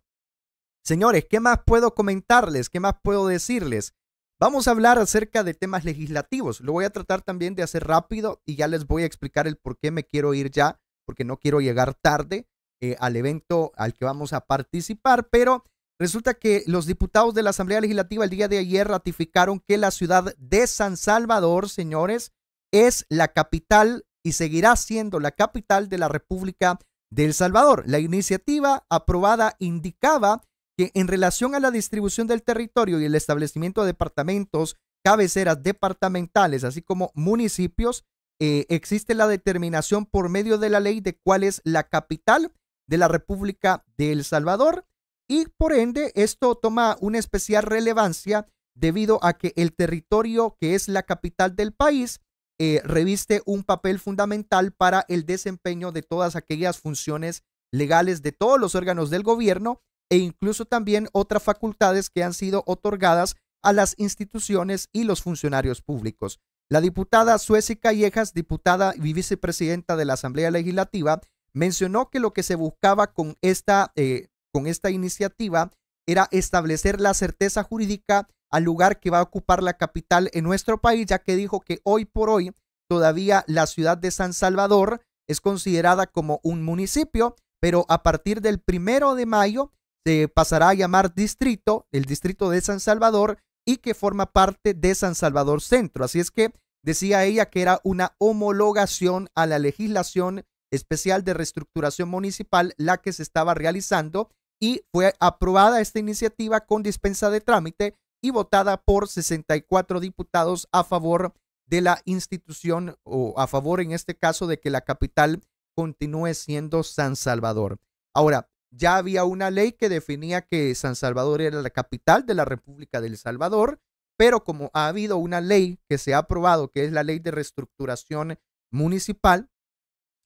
señores, ¿qué más puedo comentarles? ¿Qué más puedo decirles? Vamos a hablar acerca de temas legislativos. Lo voy a tratar también de hacer rápido y ya les voy a explicar el por qué me quiero ir ya, porque no quiero llegar tarde eh, al evento al que vamos a participar, pero Resulta que los diputados de la Asamblea Legislativa el día de ayer ratificaron que la ciudad de San Salvador, señores, es la capital y seguirá siendo la capital de la República de El Salvador. La iniciativa aprobada indicaba que en relación a la distribución del territorio y el establecimiento de departamentos, cabeceras departamentales, así como municipios, eh, existe la determinación por medio de la ley de cuál es la capital de la República de El Salvador y por ende esto toma una especial relevancia debido a que el territorio que es la capital del país eh, reviste un papel fundamental para el desempeño de todas aquellas funciones legales de todos los órganos del gobierno e incluso también otras facultades que han sido otorgadas a las instituciones y los funcionarios públicos. La diputada Suez Callejas, diputada y vicepresidenta de la Asamblea Legislativa, mencionó que lo que se buscaba con esta eh, con esta iniciativa era establecer la certeza jurídica al lugar que va a ocupar la capital en nuestro país, ya que dijo que hoy por hoy todavía la ciudad de San Salvador es considerada como un municipio, pero a partir del primero de mayo se pasará a llamar distrito, el distrito de San Salvador, y que forma parte de San Salvador Centro. Así es que decía ella que era una homologación a la legislación especial de reestructuración municipal, la que se estaba realizando, y fue aprobada esta iniciativa con dispensa de trámite y votada por 64 diputados a favor de la institución o a favor en este caso de que la capital continúe siendo San Salvador. Ahora, ya había una ley que definía que San Salvador era la capital de la República del Salvador, pero como ha habido una ley que se ha aprobado, que es la ley de reestructuración municipal,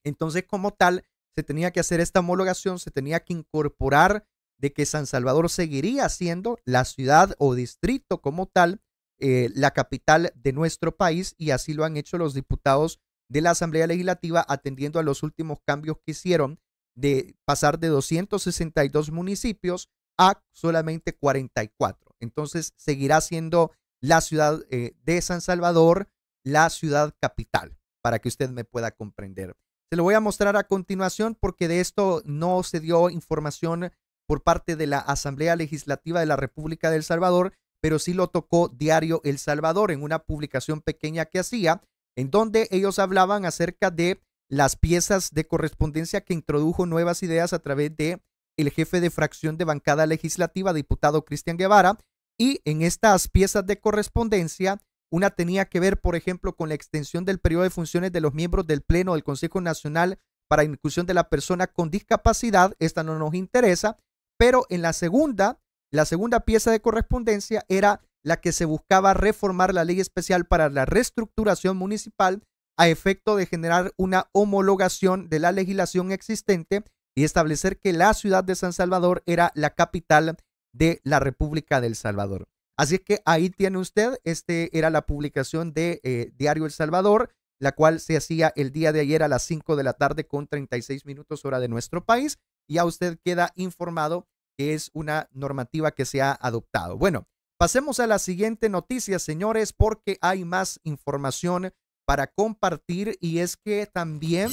entonces, como tal, se tenía que hacer esta homologación, se tenía que incorporar de que San Salvador seguiría siendo la ciudad o distrito como tal, eh, la capital de nuestro país, y así lo han hecho los diputados de la Asamblea Legislativa atendiendo a los últimos cambios que hicieron de pasar de 262 municipios a solamente 44. Entonces, seguirá siendo la ciudad eh, de San Salvador la ciudad capital, para que usted me pueda comprender. Se lo voy a mostrar a continuación porque de esto no se dio información por parte de la Asamblea Legislativa de la República del Salvador, pero sí lo tocó Diario El Salvador en una publicación pequeña que hacía, en donde ellos hablaban acerca de las piezas de correspondencia que introdujo nuevas ideas a través de el jefe de fracción de bancada legislativa, diputado Cristian Guevara, y en estas piezas de correspondencia una tenía que ver, por ejemplo, con la extensión del periodo de funciones de los miembros del Pleno del Consejo Nacional para Inclusión de la Persona con Discapacidad. Esta no nos interesa. Pero en la segunda, la segunda pieza de correspondencia era la que se buscaba reformar la ley especial para la reestructuración municipal a efecto de generar una homologación de la legislación existente y establecer que la ciudad de San Salvador era la capital de la República del Salvador. Así que ahí tiene usted, este era la publicación de eh, Diario El Salvador, la cual se hacía el día de ayer a las 5 de la tarde con 36 minutos hora de nuestro país. Y a usted queda informado que es una normativa que se ha adoptado. Bueno, pasemos a la siguiente noticia, señores, porque hay más información para compartir y es que también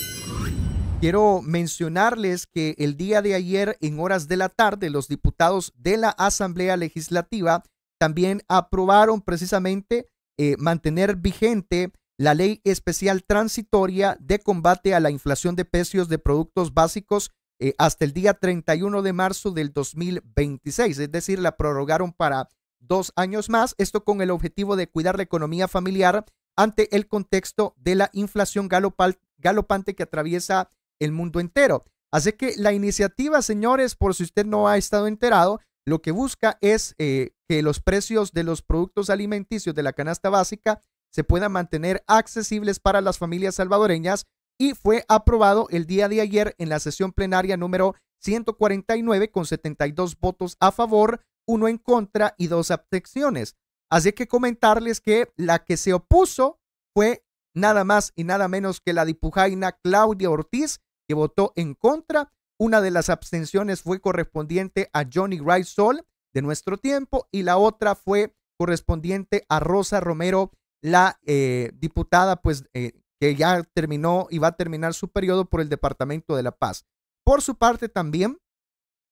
quiero mencionarles que el día de ayer en horas de la tarde los diputados de la Asamblea Legislativa también aprobaron precisamente eh, mantener vigente la ley especial transitoria de combate a la inflación de precios de productos básicos eh, hasta el día 31 de marzo del 2026, es decir, la prorrogaron para dos años más, esto con el objetivo de cuidar la economía familiar ante el contexto de la inflación galopante que atraviesa el mundo entero. Así que la iniciativa, señores, por si usted no ha estado enterado, lo que busca es eh, que los precios de los productos alimenticios de la canasta básica se puedan mantener accesibles para las familias salvadoreñas y fue aprobado el día de ayer en la sesión plenaria número 149 con 72 votos a favor, uno en contra y dos abstenciones. Así que comentarles que la que se opuso fue nada más y nada menos que la dipujaina Claudia Ortiz, que votó en contra, una de las abstenciones fue correspondiente a Johnny Rice Sol de nuestro tiempo y la otra fue correspondiente a Rosa Romero, la eh, diputada, pues eh, que ya terminó y va a terminar su periodo por el Departamento de la Paz. Por su parte también,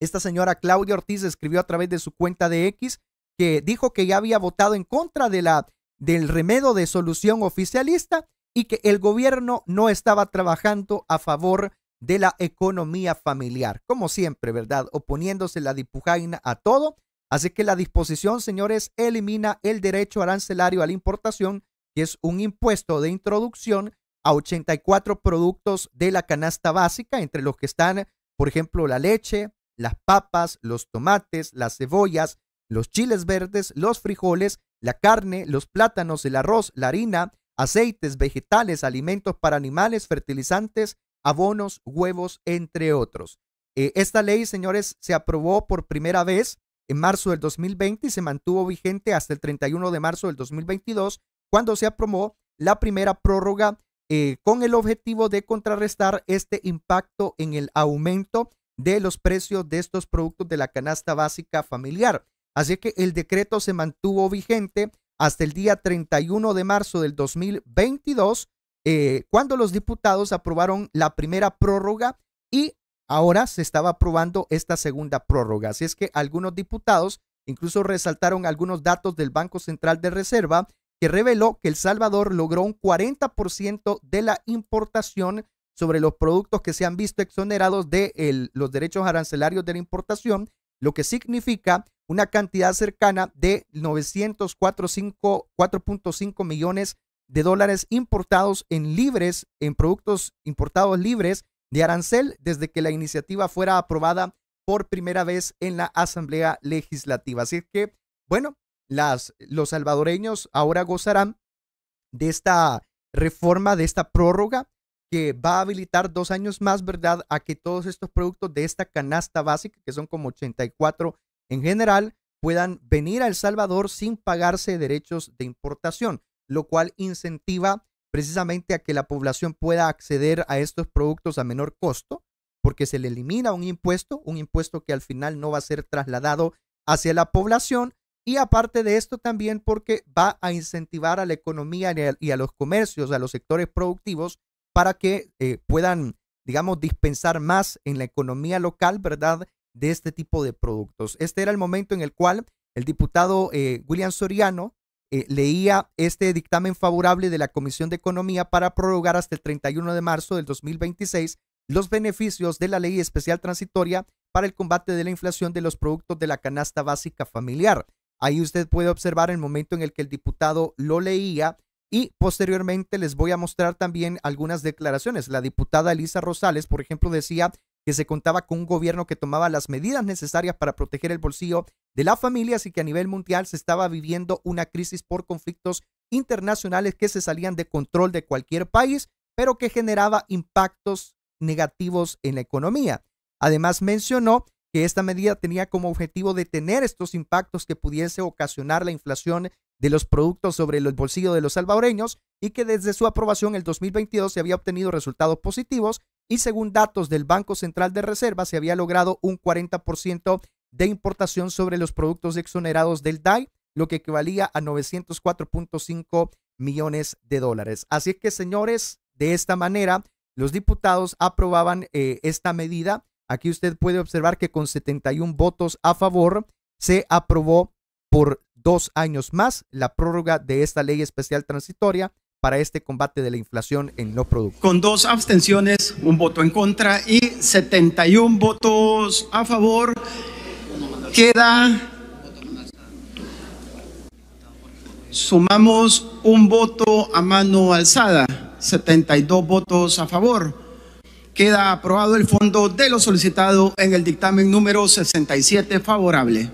esta señora Claudia Ortiz escribió a través de su cuenta de X que dijo que ya había votado en contra de la, del remedio de solución oficialista y que el gobierno no estaba trabajando a favor de la economía familiar. Como siempre, ¿verdad? Oponiéndose la dipujaina a todo. Así que la disposición, señores, elimina el derecho arancelario a la importación, que es un impuesto de introducción a 84 productos de la canasta básica, entre los que están, por ejemplo, la leche, las papas, los tomates, las cebollas, los chiles verdes, los frijoles, la carne, los plátanos, el arroz, la harina, aceites, vegetales, alimentos para animales, fertilizantes, abonos, huevos, entre otros. Eh, esta ley, señores, se aprobó por primera vez en marzo del 2020 y se mantuvo vigente hasta el 31 de marzo del 2022, cuando se aprobó la primera prórroga eh, con el objetivo de contrarrestar este impacto en el aumento de los precios de estos productos de la canasta básica familiar. Así que el decreto se mantuvo vigente hasta el día 31 de marzo del 2022 eh, cuando los diputados aprobaron la primera prórroga y ahora se estaba aprobando esta segunda prórroga. Así es que algunos diputados incluso resaltaron algunos datos del Banco Central de Reserva que reveló que El Salvador logró un 40% de la importación sobre los productos que se han visto exonerados de los derechos arancelarios de la importación, lo que significa una cantidad cercana de 904.5 millones de dólares importados en libres, en productos importados libres de arancel desde que la iniciativa fuera aprobada por primera vez en la Asamblea Legislativa. Así que, bueno, las, los salvadoreños ahora gozarán de esta reforma, de esta prórroga que va a habilitar dos años más, ¿verdad?, a que todos estos productos de esta canasta básica, que son como 84 en general, puedan venir a El Salvador sin pagarse derechos de importación lo cual incentiva precisamente a que la población pueda acceder a estos productos a menor costo, porque se le elimina un impuesto, un impuesto que al final no va a ser trasladado hacia la población, y aparte de esto también porque va a incentivar a la economía y a, los comercios, a los sectores productivos, para que eh, puedan, digamos, dispensar más en la economía local, ¿verdad?, de este tipo de productos. Este era el momento en el cual el diputado eh, William Soriano eh, leía este dictamen favorable de la Comisión de Economía para prorrogar hasta el 31 de marzo del 2026 los beneficios de la Ley Especial Transitoria para el combate de la inflación de los productos de la canasta básica familiar. Ahí usted puede observar el momento en el que el diputado lo leía y posteriormente les voy a mostrar también algunas declaraciones. La diputada Elisa Rosales, por ejemplo, decía que se contaba con un gobierno que tomaba las medidas necesarias para proteger el bolsillo de las familias y que a nivel mundial se estaba viviendo una crisis por conflictos internacionales que se salían de control de cualquier país, pero que generaba impactos negativos en la economía. Además mencionó que esta medida tenía como objetivo detener estos impactos que pudiese ocasionar la inflación de los productos sobre el bolsillo de los salvadoreños y que desde su aprobación en el 2022 se había obtenido resultados positivos y según datos del Banco Central de Reserva se había logrado un 40% de importación sobre los productos exonerados del DAI, lo que equivalía a 904.5 millones de dólares. Así es que, señores, de esta manera, los diputados aprobaban eh, esta medida. Aquí usted puede observar que con 71 votos a favor se aprobó por dos años más la prórroga de esta ley especial transitoria para este combate de la inflación en no productos. Con dos abstenciones, un voto en contra y 71 votos a favor, queda... Sumamos un voto a mano alzada, 72 votos a favor. Queda aprobado el fondo de lo solicitado en el dictamen número 67 favorable.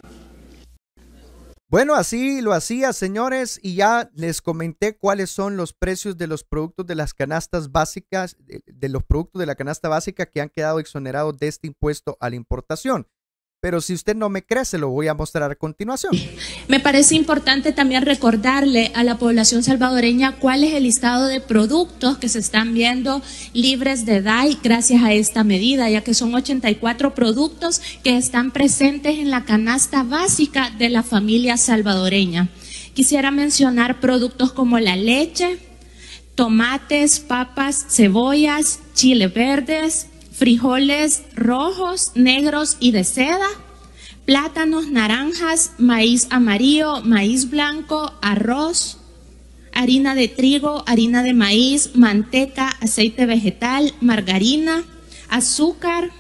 Bueno, así lo hacía, señores, y ya les comenté cuáles son los precios de los productos de las canastas básicas, de, los productos de la canasta básica que han quedado exonerados de este impuesto a la importación pero si usted no me cree, se lo voy a mostrar a continuación. Me parece importante también recordarle a la población salvadoreña cuál es el listado de productos que se están viendo libres de DAI gracias a esta medida, ya que son 84 productos que están presentes en la canasta básica de la familia salvadoreña. Quisiera mencionar productos como la leche, tomates, papas, cebollas, chiles verdes, frijoles rojos, negros y de seda, plátanos, naranjas, maíz amarillo, maíz blanco, arroz, harina de trigo, harina de maíz, manteca, aceite vegetal, margarina, azúcar,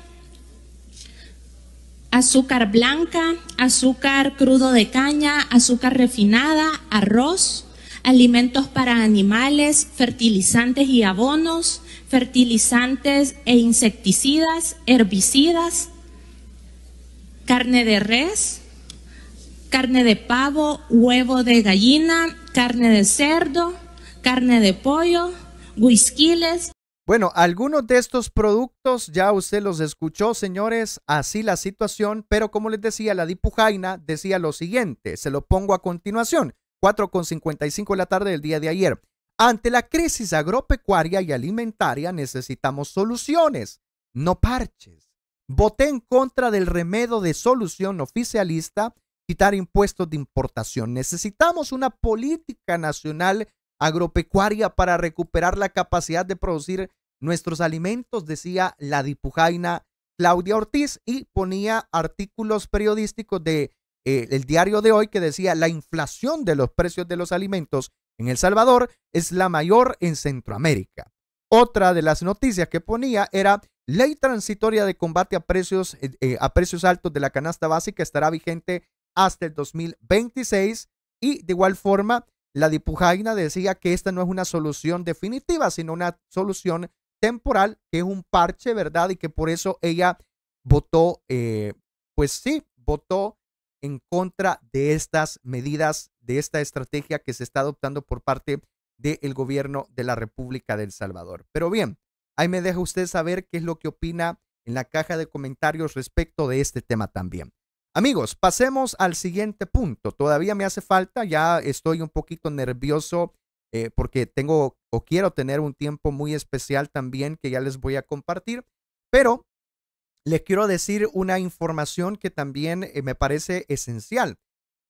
azúcar blanca, azúcar crudo de caña, azúcar refinada, arroz, alimentos para animales, fertilizantes y abonos, fertilizantes e insecticidas, herbicidas, carne de res, carne de pavo, huevo de gallina, carne de cerdo, carne de pollo, whiskiles. Bueno, algunos de estos productos ya usted los escuchó, señores, así la situación, pero como les decía, la dipujaina decía lo siguiente, se lo pongo a continuación. 4.55 de la tarde del día de ayer. Ante la crisis agropecuaria y alimentaria necesitamos soluciones, no parches. Voté en contra del remedio de solución oficialista, quitar impuestos de importación. Necesitamos una política nacional agropecuaria para recuperar la capacidad de producir nuestros alimentos, decía la dipujaina Claudia Ortiz, y ponía artículos periodísticos de eh, el diario de hoy que decía la inflación de los precios de los alimentos en El Salvador es la mayor en Centroamérica. Otra de las noticias que ponía era ley transitoria de combate a precios, eh, eh, a precios altos de la canasta básica estará vigente hasta el 2026 y de igual forma la dipujaina decía que esta no es una solución definitiva, sino una solución temporal que es un parche, ¿verdad? Y que por eso ella votó, pues sí, votó en contra de estas medidas, de esta estrategia que se está adoptando por parte del gobierno de la República del Salvador. Pero bien, ahí me deja usted saber qué es lo que opina en la caja de comentarios respecto de este tema también. Amigos, pasemos al siguiente punto. Todavía me hace falta, ya estoy un poquito nervioso eh, porque tengo o quiero tener un tiempo muy especial también que ya les voy a compartir, pero les quiero decir una información que también eh, me parece esencial.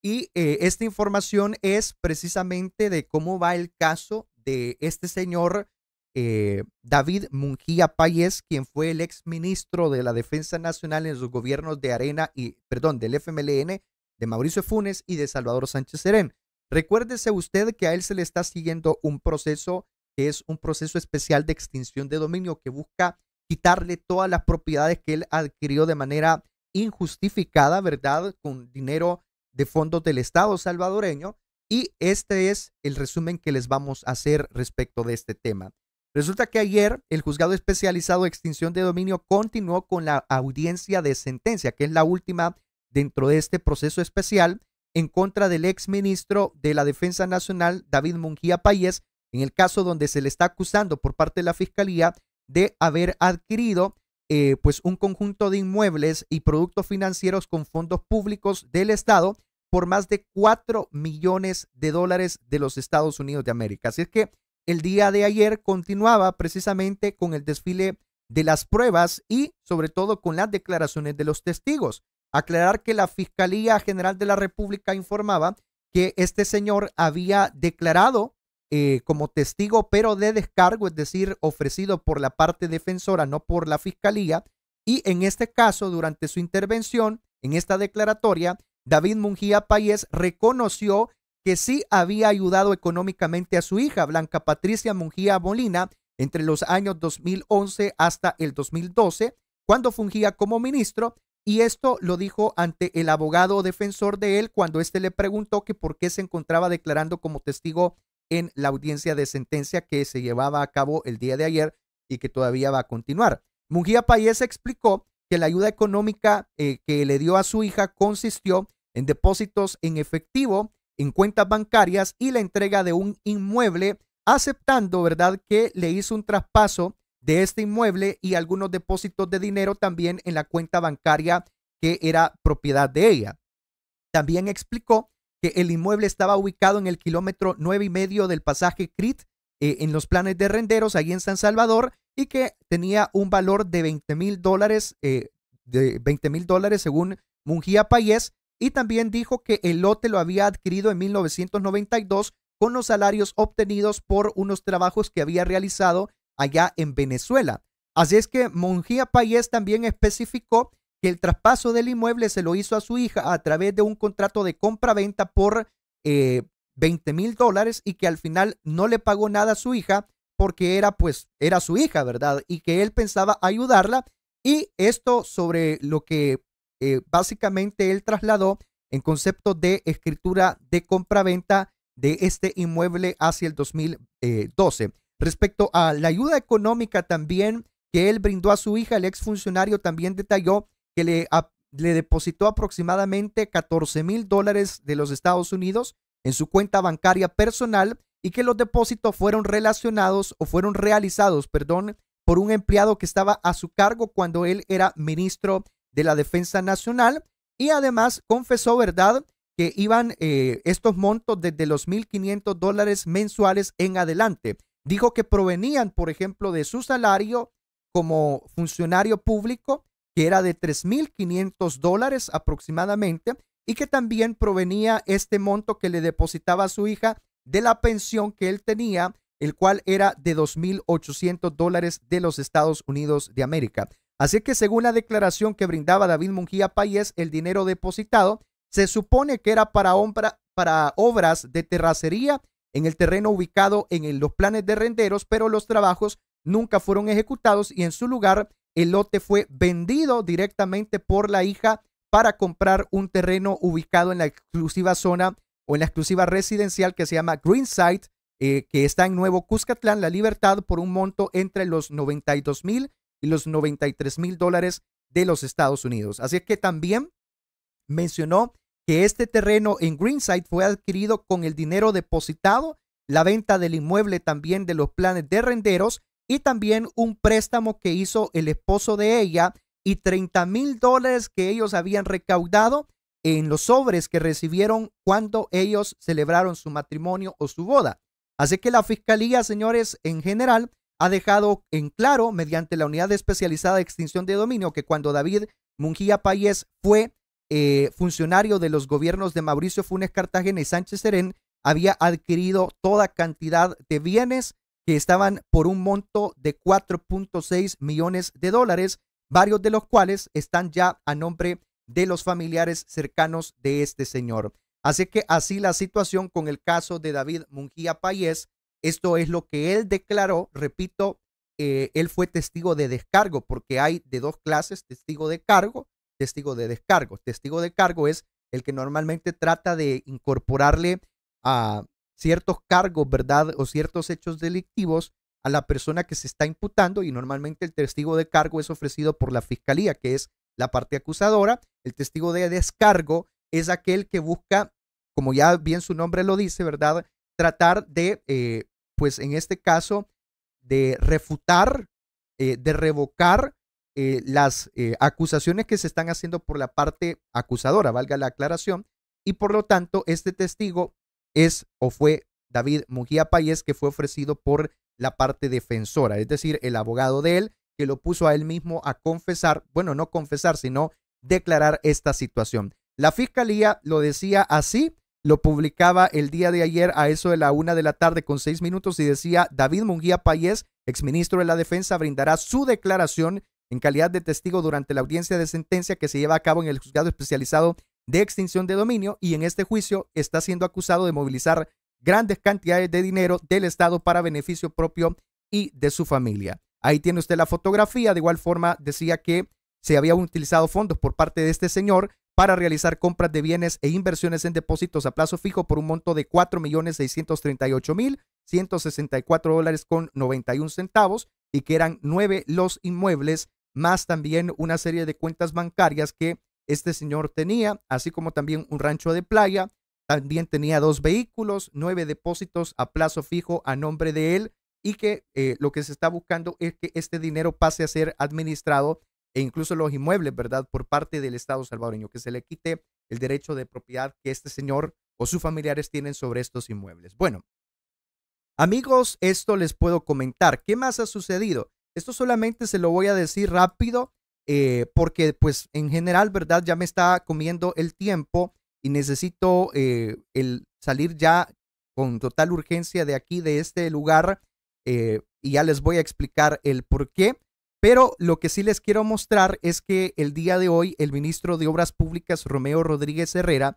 Y eh, esta información es precisamente de cómo va el caso de este señor eh, David Mungía Páez, quien fue el exministro de la Defensa Nacional en los gobiernos de Arena y, perdón, del FMLN, de Mauricio Funes y de Salvador Sánchez Serén. Recuérdese usted que a él se le está siguiendo un proceso que es un proceso especial de extinción de dominio que busca quitarle todas las propiedades que él adquirió de manera injustificada, ¿verdad? Con dinero de fondos del Estado salvadoreño. Y este es el resumen que les vamos a hacer respecto de este tema. Resulta que ayer el juzgado especializado de extinción de dominio continuó con la audiencia de sentencia, que es la última dentro de este proceso especial, en contra del exministro de la Defensa Nacional, David Mungía Payés, en el caso donde se le está acusando por parte de la Fiscalía de haber adquirido eh, pues un conjunto de inmuebles y productos financieros con fondos públicos del Estado por más de 4 millones de dólares de los Estados Unidos de América. Así es que el día de ayer continuaba precisamente con el desfile de las pruebas y sobre todo con las declaraciones de los testigos. Aclarar que la Fiscalía General de la República informaba que este señor había declarado eh, como testigo, pero de descargo, es decir, ofrecido por la parte defensora, no por la fiscalía. Y en este caso, durante su intervención, en esta declaratoria, David Mungía Payés reconoció que sí había ayudado económicamente a su hija, Blanca Patricia Mungía Molina, entre los años 2011 hasta el 2012, cuando fungía como ministro, y esto lo dijo ante el abogado defensor de él cuando éste le preguntó que por qué se encontraba declarando como testigo en la audiencia de sentencia que se llevaba a cabo el día de ayer y que todavía va a continuar. Mujía Payés explicó que la ayuda económica eh, que le dio a su hija consistió en depósitos en efectivo, en cuentas bancarias y la entrega de un inmueble, aceptando, ¿verdad?, que le hizo un traspaso de este inmueble y algunos depósitos de dinero también en la cuenta bancaria que era propiedad de ella. También explicó que el inmueble estaba ubicado en el kilómetro nueve y medio del pasaje Crit eh, en los planes de renderos, allí en San Salvador, y que tenía un valor de 20 mil dólares, eh, de 20 mil dólares según Mungía Payés, y también dijo que el lote lo había adquirido en 1992 con los salarios obtenidos por unos trabajos que había realizado allá en Venezuela. Así es que Mungía Payés también especificó que el traspaso del inmueble se lo hizo a su hija a través de un contrato de compra-venta por 20 eh, mil dólares y que al final no le pagó nada a su hija porque era pues era su hija, ¿verdad? Y que él pensaba ayudarla y esto sobre lo que eh, básicamente él trasladó en concepto de escritura de compra-venta de este inmueble hacia el 2012. Eh, Respecto a la ayuda económica también que él brindó a su hija, el exfuncionario también detalló que le, depositó aproximadamente 14 mil dólares de los Estados Unidos en su cuenta bancaria personal y que los depósitos fueron relacionados o fueron realizados, perdón, por un empleado que estaba a su cargo cuando él era ministro de la Defensa Nacional y además confesó, ¿verdad?, que iban eh, estos montos desde los 1.500 dólares mensuales en adelante. Dijo que provenían, por ejemplo, de su salario como funcionario público que era de 3.500 dólares aproximadamente y que también provenía este monto que le depositaba a su hija de la pensión que él tenía, el cual era de 2.800 dólares de los Estados Unidos de América. Así que según la declaración que brindaba David Mungía Payés, el dinero depositado se supone que era para, obras de terracería en el terreno ubicado en los planes de renderos, pero los trabajos nunca fueron ejecutados y en su lugar el lote fue vendido directamente por la hija para comprar un terreno ubicado en la exclusiva zona o en la exclusiva residencial que se llama Greenside, eh, que está en Nuevo Cuscatlán, La Libertad, por un monto entre los 92 mil y los 93 mil dólares de los Estados Unidos. Así es que también mencionó que este terreno en Greenside fue adquirido con el dinero depositado, la venta del inmueble también de los planes de renderos y también un préstamo que hizo el esposo de ella y 30 mil dólares que ellos habían recaudado en los sobres que recibieron cuando ellos celebraron su matrimonio o su boda. Así que la Fiscalía, señores, en general, ha dejado en claro, mediante la Unidad Especializada de Extinción de Dominio, que cuando David Mungía Payés fue eh, funcionario de los gobiernos de Mauricio Funes Cartagena y Sánchez Serén, había adquirido toda cantidad de bienes que estaban por un monto de 4.6 millones de dólares, varios de los cuales están ya a nombre de los familiares cercanos de este señor. Así que así la situación con el caso de David Mungía Payés, esto es lo que él declaró, repito, eh, él fue testigo de descargo, porque hay de dos clases, testigo de cargo, testigo de descargo. Testigo de cargo es el que normalmente trata de incorporarle a ciertos cargos, ¿verdad? O ciertos hechos delictivos a la persona que se está imputando y normalmente el testigo de cargo es ofrecido por la fiscalía, que es la parte acusadora. El testigo de descargo es aquel que busca, como ya bien su nombre lo dice, ¿verdad? Tratar de, eh, pues en este caso, de refutar, eh, de revocar eh, las acusaciones que se están haciendo por la parte acusadora, valga la aclaración, y por lo tanto este testigo es o fue David Mujía Payés, que fue ofrecido por la parte defensora, es decir, el abogado de él, que lo puso a él mismo a confesar, bueno, no confesar, sino declarar esta situación. La fiscalía lo decía así, lo publicaba el día de ayer a eso de la una de la tarde con seis minutos y decía, David Munguía Payés, exministro de la Defensa, brindará su declaración en calidad de testigo durante la audiencia de sentencia que se lleva a cabo en el juzgado especializado de extinción de dominio y en este juicio está siendo acusado de movilizar grandes cantidades de dinero del Estado para beneficio propio y de su familia. Ahí tiene usted la fotografía. De igual forma, decía que se habían utilizado fondos por parte de este señor para realizar compras de bienes e inversiones en depósitos a plazo fijo por un monto de 4.638.164 dólares con 91 centavos y que eran nueve los inmuebles, más también una serie de cuentas bancarias que este señor tenía, así como también un rancho de playa. También tenía dos vehículos, nueve depósitos a plazo fijo a nombre de él y que eh, lo que se está buscando es que este dinero pase a ser administrado e incluso los inmuebles, ¿verdad? Por parte del Estado salvadoreño, que se le quite el derecho de propiedad que este señor o sus familiares tienen sobre estos inmuebles. Bueno, amigos, esto les puedo comentar. ¿Qué más ha sucedido? Esto solamente se lo voy a decir rápido eh, porque pues en general, ¿verdad? Ya me está comiendo el tiempo y necesito eh, el salir ya con total urgencia de aquí, de este lugar, eh, y ya les voy a explicar el por qué. Pero lo que sí les quiero mostrar es que el día de hoy el ministro de Obras Públicas, Romeo Rodríguez Herrera,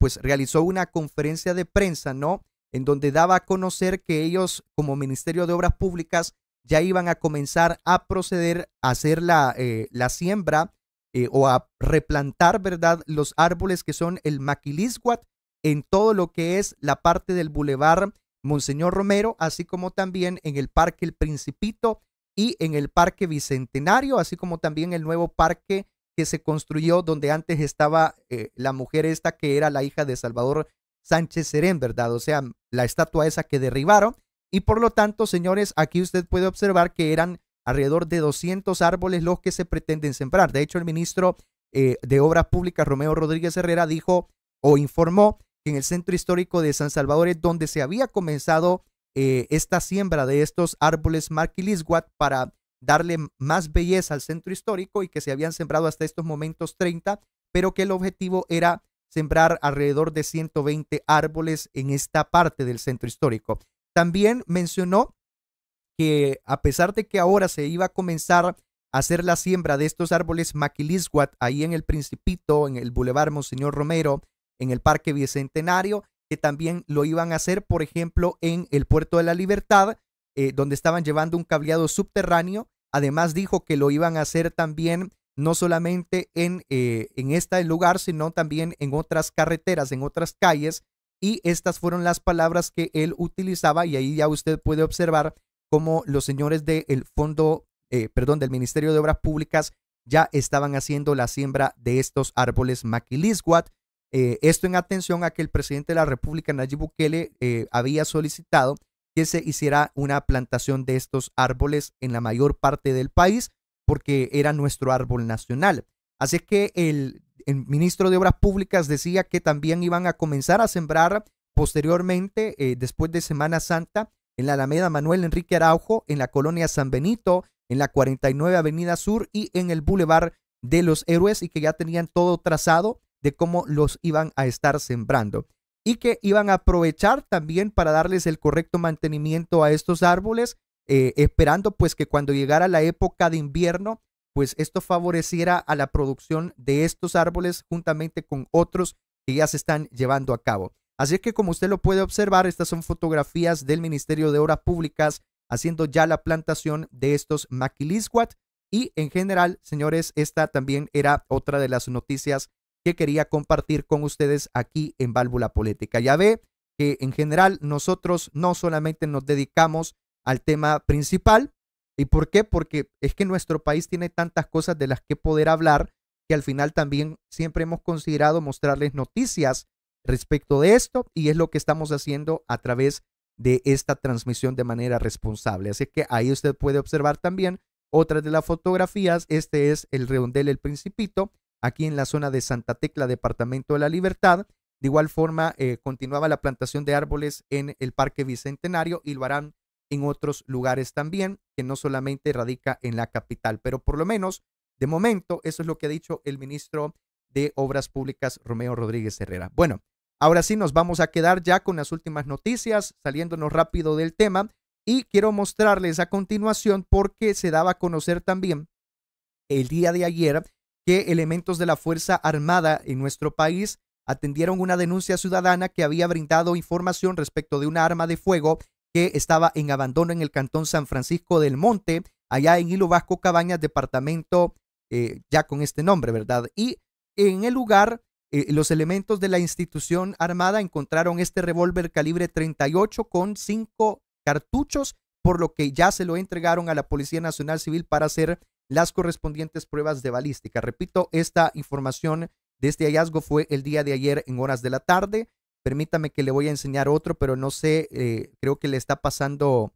pues realizó una conferencia de prensa, ¿no? En donde daba a conocer que ellos como Ministerio de Obras Públicas ya iban a comenzar a proceder a hacer la, eh, la siembra eh, o a replantar, ¿verdad?, los árboles que son el maquilisguat en todo lo que es la parte del bulevar Monseñor Romero, así como también en el Parque El Principito y en el Parque Bicentenario, así como también el nuevo parque que se construyó donde antes estaba eh, la mujer esta que era la hija de Salvador Sánchez Serén, ¿verdad? O sea, la estatua esa que derribaron. Y por lo tanto, señores, aquí usted puede observar que eran alrededor de 200 árboles los que se pretenden sembrar. De hecho, el ministro eh, de Obras Públicas, Romeo Rodríguez Herrera, dijo o informó que en el centro histórico de San Salvador es donde se había comenzado eh, esta siembra de estos árboles Marquilisguat para darle más belleza al centro histórico y que se habían sembrado hasta estos momentos 30, pero que el objetivo era sembrar alrededor de 120 árboles en esta parte del centro histórico. También mencionó que a pesar de que ahora se iba a comenzar a hacer la siembra de estos árboles maquilisguat ahí en el Principito, en el Boulevard Monseñor Romero, en el Parque Bicentenario, que también lo iban a hacer, por ejemplo, en el Puerto de la Libertad, eh, donde estaban llevando un cableado subterráneo. Además dijo que lo iban a hacer también no solamente en, eh, en este lugar, sino también en otras carreteras, en otras calles, y estas fueron las palabras que él utilizaba y ahí ya usted puede observar cómo los señores del el fondo, eh, perdón, del Ministerio de Obras Públicas ya estaban haciendo la siembra de estos árboles maquilisguat. Eh, esto en atención a que el presidente de la República, Nayib Bukele, eh, había solicitado que se hiciera una plantación de estos árboles en la mayor parte del país porque era nuestro árbol nacional. Así que el el ministro de Obras Públicas decía que también iban a comenzar a sembrar posteriormente, eh, después de Semana Santa, en la Alameda Manuel Enrique Araujo, en la colonia San Benito, en la 49 Avenida Sur y en el Boulevard de los Héroes y que ya tenían todo trazado de cómo los iban a estar sembrando y que iban a aprovechar también para darles el correcto mantenimiento a estos árboles, eh, esperando pues que cuando llegara la época de invierno pues esto favoreciera a la producción de estos árboles juntamente con otros que ya se están llevando a cabo. Así que como usted lo puede observar, estas son fotografías del Ministerio de Obras Públicas haciendo ya la plantación de estos maquilisguat. Y en general, señores, esta también era otra de las noticias que quería compartir con ustedes aquí en Válvula Política. Ya ve que en general nosotros no solamente nos dedicamos al tema principal, ¿Y por qué? Porque es que nuestro país tiene tantas cosas de las que poder hablar que al final también siempre hemos considerado mostrarles noticias respecto de esto y es lo que estamos haciendo a través de esta transmisión de manera responsable. Así que ahí usted puede observar también otras de las fotografías. Este es el redondel El Principito, aquí en la zona de Santa Tecla, Departamento de la Libertad. De igual forma, eh, continuaba la plantación de árboles en el Parque Bicentenario y lo harán en otros lugares también, que no solamente radica en la capital, pero por lo menos, de momento, eso es lo que ha dicho el ministro de Obras Públicas, Romeo Rodríguez Herrera. Bueno, ahora sí nos vamos a quedar ya con las últimas noticias, saliéndonos rápido del tema, y quiero mostrarles a continuación porque se daba a conocer también el día de ayer que elementos de la Fuerza Armada en nuestro país atendieron una denuncia ciudadana que había brindado información respecto de una arma de fuego que estaba en abandono en el cantón San Francisco del Monte, allá en Hilo Vasco Cabañas, departamento eh, ya con este nombre, ¿verdad? Y en el lugar, eh, los elementos de la institución armada encontraron este revólver calibre 38 con cinco cartuchos, por lo que ya se lo entregaron a la Policía Nacional Civil para hacer las correspondientes pruebas de balística. Repito, esta información de este hallazgo fue el día de ayer en horas de la tarde permítame que le voy a enseñar otro, pero no sé, eh, creo que le está pasando,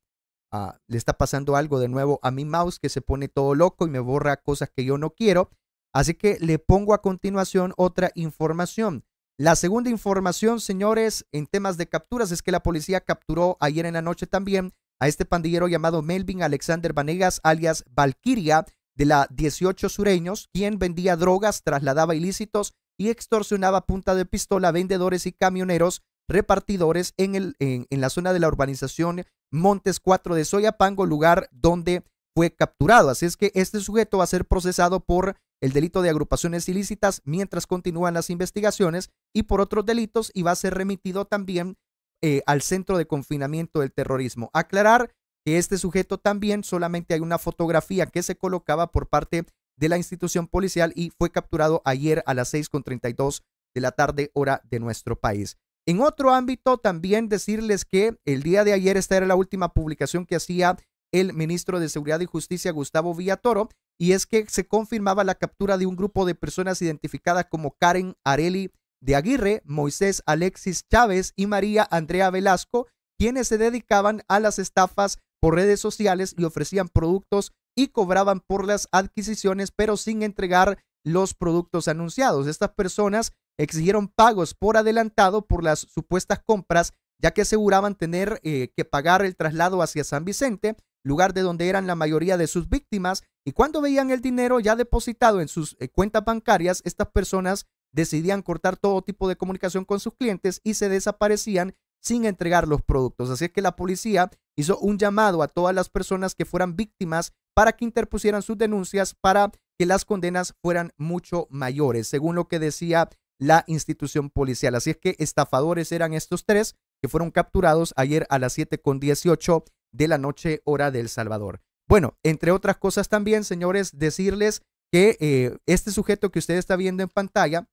ah, le está pasando algo de nuevo a mi mouse que se pone todo loco y me borra cosas que yo no quiero. Así que le pongo a continuación otra información. La segunda información, señores, en temas de capturas es que la policía capturó ayer en la noche también a este pandillero llamado Melvin Alexander Vanegas, alias Valkyria, de la 18 Sureños, quien vendía drogas, trasladaba ilícitos y extorsionaba punta de pistola a vendedores y camioneros repartidores en, el, en, la zona de la urbanización Montes 4 de Soyapango, lugar donde fue capturado. Así es que este sujeto va a ser procesado por el delito de agrupaciones ilícitas mientras continúan las investigaciones y por otros delitos y va a ser remitido también eh, al Centro de Confinamiento del Terrorismo. Aclarar que este sujeto también solamente hay una fotografía que se colocaba por parte de la institución policial y fue capturado ayer a las 6.32 de la tarde hora de nuestro país. En otro ámbito, también decirles que el día de ayer, esta era la última publicación que hacía el ministro de Seguridad y Justicia, Gustavo Villatoro, y es que se confirmaba la captura de un grupo de personas identificadas como Karen Areli de Aguirre, Moisés Alexis Chávez y María Andrea Velasco, quienes se dedicaban a las estafas por redes sociales y ofrecían productos y cobraban por las adquisiciones, pero sin entregar los productos anunciados. Estas personas exigieron pagos por adelantado por las supuestas compras, ya que aseguraban tener eh, que pagar el traslado hacia San Vicente, lugar de donde eran la mayoría de sus víctimas, y cuando veían el dinero ya depositado en sus eh, cuentas bancarias, estas personas decidían cortar todo tipo de comunicación con sus clientes y se desaparecían sin entregar los productos. Así es que la policía hizo un llamado a todas las personas que fueran víctimas para que interpusieran sus denuncias para que las condenas fueran mucho mayores, según lo que decía la institución policial. Así es que estafadores eran estos tres que fueron capturados ayer a las 7.18 de la noche hora del Salvador. Bueno, entre otras cosas también, señores, decirles que eh, este sujeto que usted está viendo en pantalla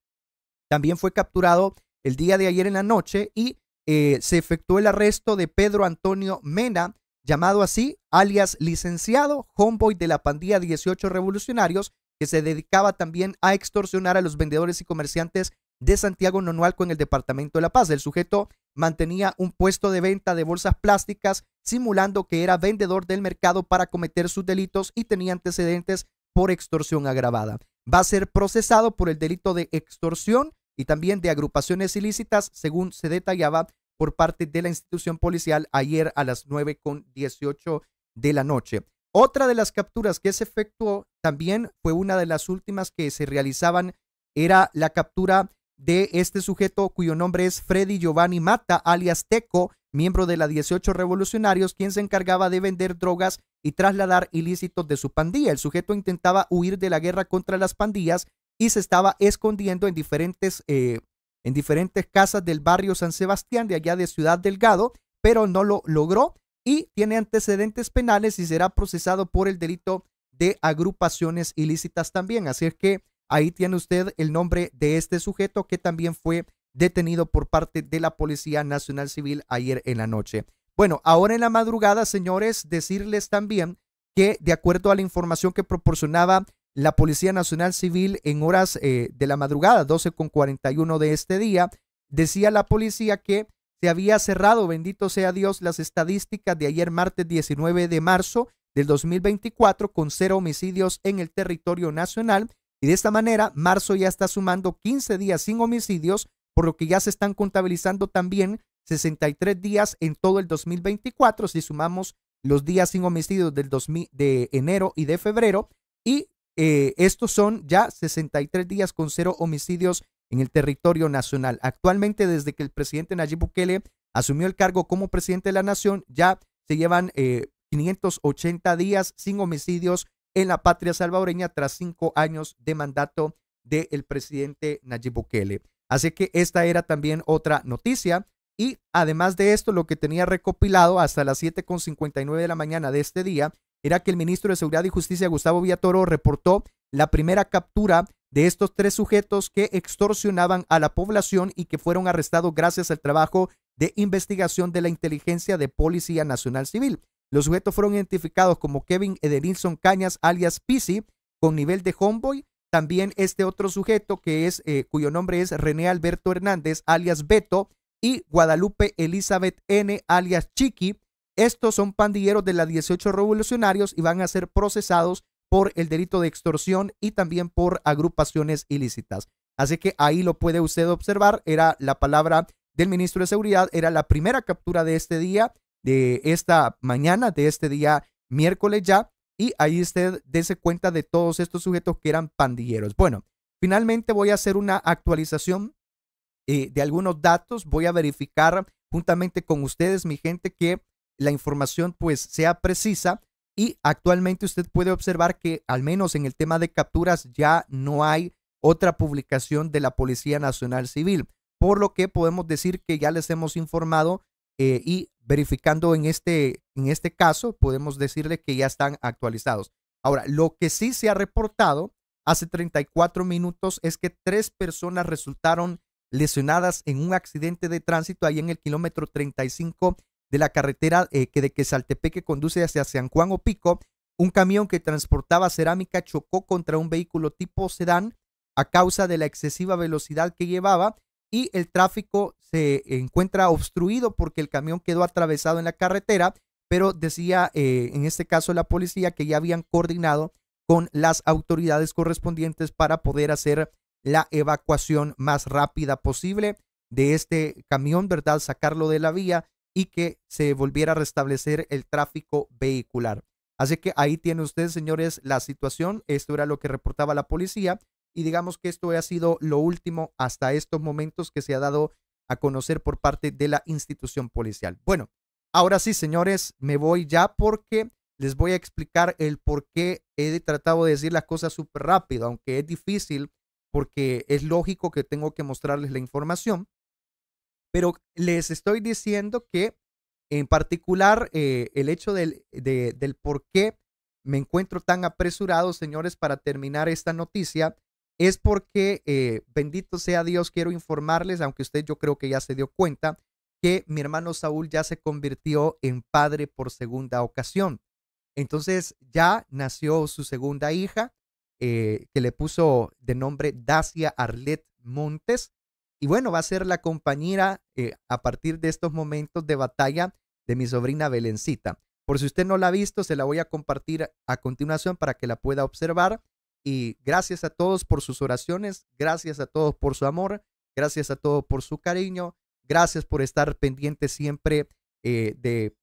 también fue capturado el día de ayer en la noche y eh, se efectuó el arresto de Pedro Antonio Mena, llamado así, alias licenciado, homeboy de la pandilla 18 Revolucionarios, que se dedicaba también a extorsionar a los vendedores y comerciantes de Santiago Nonualco en el Departamento de La Paz. El sujeto mantenía un puesto de venta de bolsas plásticas, simulando que era vendedor del mercado para cometer sus delitos y tenía antecedentes por extorsión agravada. Va a ser procesado por el delito de extorsión y también de agrupaciones ilícitas, según se detallaba por parte de la institución policial ayer a las con 9.18 de la noche. Otra de las capturas que se efectuó también fue una de las últimas que se realizaban, era la captura de este sujeto cuyo nombre es Freddy Giovanni Mata, alias Teco, miembro de la 18 Revolucionarios, quien se encargaba de vender drogas y trasladar ilícitos de su pandilla. El sujeto intentaba huir de la guerra contra las pandillas y se estaba escondiendo en diferentes, eh, en diferentes casas del barrio San Sebastián, de allá de Ciudad Delgado, pero no lo logró y tiene antecedentes penales y será procesado por el delito de agrupaciones ilícitas también. Así es que ahí tiene usted el nombre de este sujeto que también fue detenido por parte de la Policía Nacional Civil ayer en la noche. Bueno, ahora en la madrugada, señores, decirles también que de acuerdo a la información que proporcionaba la Policía Nacional Civil en horas eh, de la madrugada, 12.41 de este día, decía la policía que se había cerrado, bendito sea Dios, las estadísticas de ayer martes 19 de marzo del 2024 con cero homicidios en el territorio nacional. Y de esta manera, marzo ya está sumando 15 días sin homicidios, por lo que ya se están contabilizando también 63 días en todo el 2024, si sumamos los días sin homicidios del de enero y de febrero. Y eh, estos son ya 63 días con cero homicidios en el territorio nacional. Actualmente, desde que el presidente Nayib Bukele asumió el cargo como presidente de la nación, ya se llevan 580 eh, días sin homicidios en la patria salvadoreña tras cinco años de mandato del presidente Nayib Bukele. Así que esta era también otra noticia. Y además de esto, lo que tenía recopilado hasta las 7.59 de la mañana de este día era que el ministro de Seguridad y Justicia, Gustavo Villatoro, reportó la primera captura de estos tres sujetos que extorsionaban a la población y que fueron arrestados gracias al trabajo de investigación de la inteligencia de Policía Nacional Civil. Los sujetos fueron identificados como Kevin Edenilson Cañas, alias Pisi, con nivel de homeboy. También este otro sujeto que es, eh, cuyo nombre es René Alberto Hernández, alias Beto, y Guadalupe Elizabeth N, alias Chiqui, estos son pandilleros de las 18 revolucionarios y van a ser procesados por el delito de extorsión y también por agrupaciones ilícitas. Así que ahí lo puede usted observar, era la palabra del ministro de Seguridad, era la primera captura de este día, de esta mañana, de este día miércoles ya, y ahí usted dése cuenta de todos estos sujetos que eran pandilleros. Bueno, finalmente voy a hacer una actualización eh, de algunos datos, voy a verificar juntamente con ustedes, mi gente, que la información pues sea precisa y actualmente usted puede observar que al menos en el tema de capturas ya no hay otra publicación de la Policía Nacional Civil, por lo que podemos decir que ya les hemos informado eh, y verificando en este, en este caso podemos decirle que ya están actualizados. Ahora, lo que sí se ha reportado hace 34 minutos es que tres personas resultaron lesionadas en un accidente de tránsito ahí en el kilómetro 35 de la carretera eh, que de Quesaltepeque conduce hacia San Juan o Pico, un camión que transportaba cerámica chocó contra un vehículo tipo sedán a causa de la excesiva velocidad que llevaba y el tráfico se encuentra obstruido porque el camión quedó atravesado en la carretera, pero decía eh, en este caso la policía que ya habían coordinado con las autoridades correspondientes para poder hacer la evacuación más rápida posible de este camión, ¿verdad? Sacarlo de la vía y que se volviera a restablecer el tráfico vehicular. Así que ahí tiene ustedes, señores, la situación. Esto era lo que reportaba la policía y digamos que esto ha sido lo último hasta estos momentos que se ha dado a conocer por parte de la institución policial. Bueno, ahora sí, señores, me voy ya porque les voy a explicar el por qué he tratado de decir las cosas súper rápido, aunque es difícil porque es lógico que tengo que mostrarles la información. Pero les estoy diciendo que en particular eh, el hecho del, del por qué me encuentro tan apresurado, señores, para terminar esta noticia, es porque, eh, bendito sea Dios, quiero informarles, aunque usted yo creo que ya se dio cuenta, que mi hermano Saúl ya se convirtió en padre por segunda ocasión. Entonces ya nació su segunda hija, eh, que le puso de nombre Dacia Arlet Montes. Y bueno, va a ser la compañera eh, a partir de estos momentos de batalla de mi sobrina Belencita. Por si usted no la ha visto, se la voy a compartir a continuación para que la pueda observar. Y gracias a todos por sus oraciones, gracias a todos por su amor, gracias a todos por su cariño, gracias por estar pendiente siempre eh, de,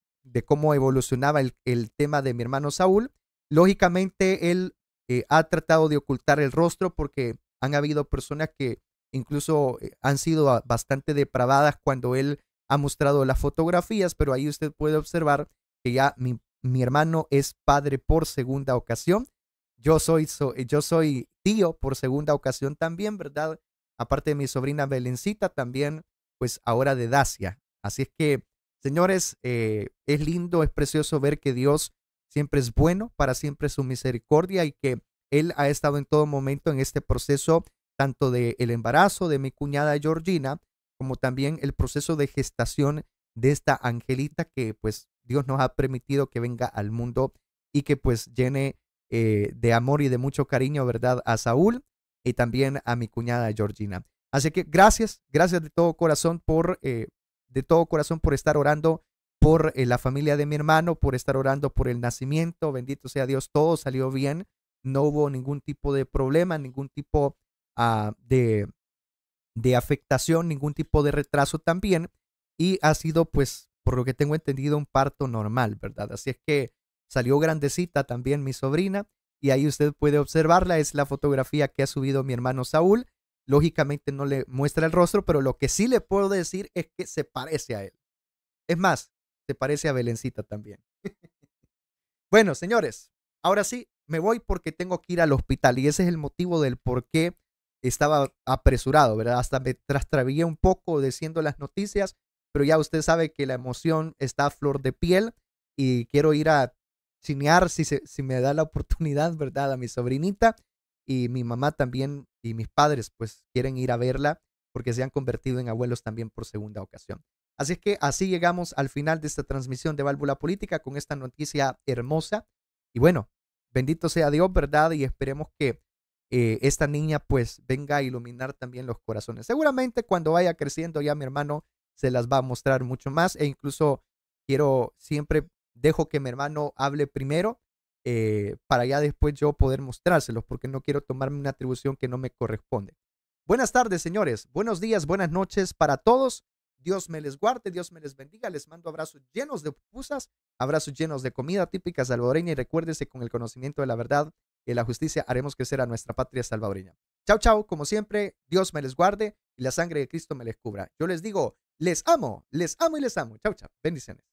cómo evolucionaba el, tema de mi hermano Saúl. Lógicamente, él eh, ha tratado de ocultar el rostro porque han habido personas que incluso eh, han sido bastante depravadas cuando él ha mostrado las fotografías, pero ahí usted puede observar que ya mi, hermano es padre por segunda ocasión. Yo soy, eh, yo soy tío por segunda ocasión también, ¿verdad? Aparte de mi sobrina Belencita, también, pues ahora de Dacia. Así es que, señores, eh, es lindo, es precioso ver que Dios siempre es bueno, para siempre su misericordia y que Él ha estado en todo momento en este proceso tanto del embarazo de mi cuñada Georgina, como también el proceso de gestación de esta angelita que pues Dios nos ha permitido que venga al mundo y que pues llene eh, de amor y de mucho cariño, ¿verdad? A Saúl y también a mi cuñada Georgina. Así que gracias, gracias de todo corazón por, eh, de todo corazón por estar orando por eh, la familia de mi hermano, por estar orando por el nacimiento. Bendito sea Dios, todo salió bien. No hubo ningún tipo de problema, ningún tipo Ah, de, de afectación, ningún tipo de retraso también. Y ha sido, pues, por lo que tengo entendido, un parto normal, ¿verdad? Así es que salió grandecita también mi sobrina y ahí usted puede observarla, es la fotografía que ha subido mi hermano Saúl. Lógicamente no le muestra el rostro, pero lo que sí le puedo decir es que se parece a él. Es más, se parece a Belencita también. bueno, señores, ahora sí, me voy porque tengo que ir al hospital y ese es el motivo del por qué estaba apresurado, ¿verdad? Hasta me trastrabillé un poco diciendo las noticias, pero ya usted sabe que la emoción está a flor de piel y quiero ir a chinear si, si me da la oportunidad, ¿verdad? A mi sobrinita y mi mamá también y mis padres pues quieren ir a verla porque se han convertido en abuelos también por segunda ocasión. Así es que así llegamos al final de esta transmisión de Válvula Política con esta noticia hermosa. Y bueno, bendito sea Dios, ¿verdad? Y esperemos que eh, esta niña pues venga a iluminar también los corazones. Seguramente cuando vaya creciendo ya mi hermano se las va a mostrar mucho más e incluso quiero siempre dejo que mi hermano hable primero eh, para ya después yo poder mostrárselos porque no quiero tomarme una atribución que no me corresponde. Buenas tardes señores, buenos días, buenas noches para todos. Dios me les guarde, Dios me les bendiga. Les mando abrazos llenos de pupusas, abrazos llenos de comida típica salvadoreña y recuérdese con el conocimiento de la verdad y la justicia haremos crecer a nuestra patria salvadoreña. Chao, chao, como siempre, Dios me les guarde y la sangre de Cristo me les cubra. Yo les digo, les amo, les amo y les amo. Chao, chao, bendiciones.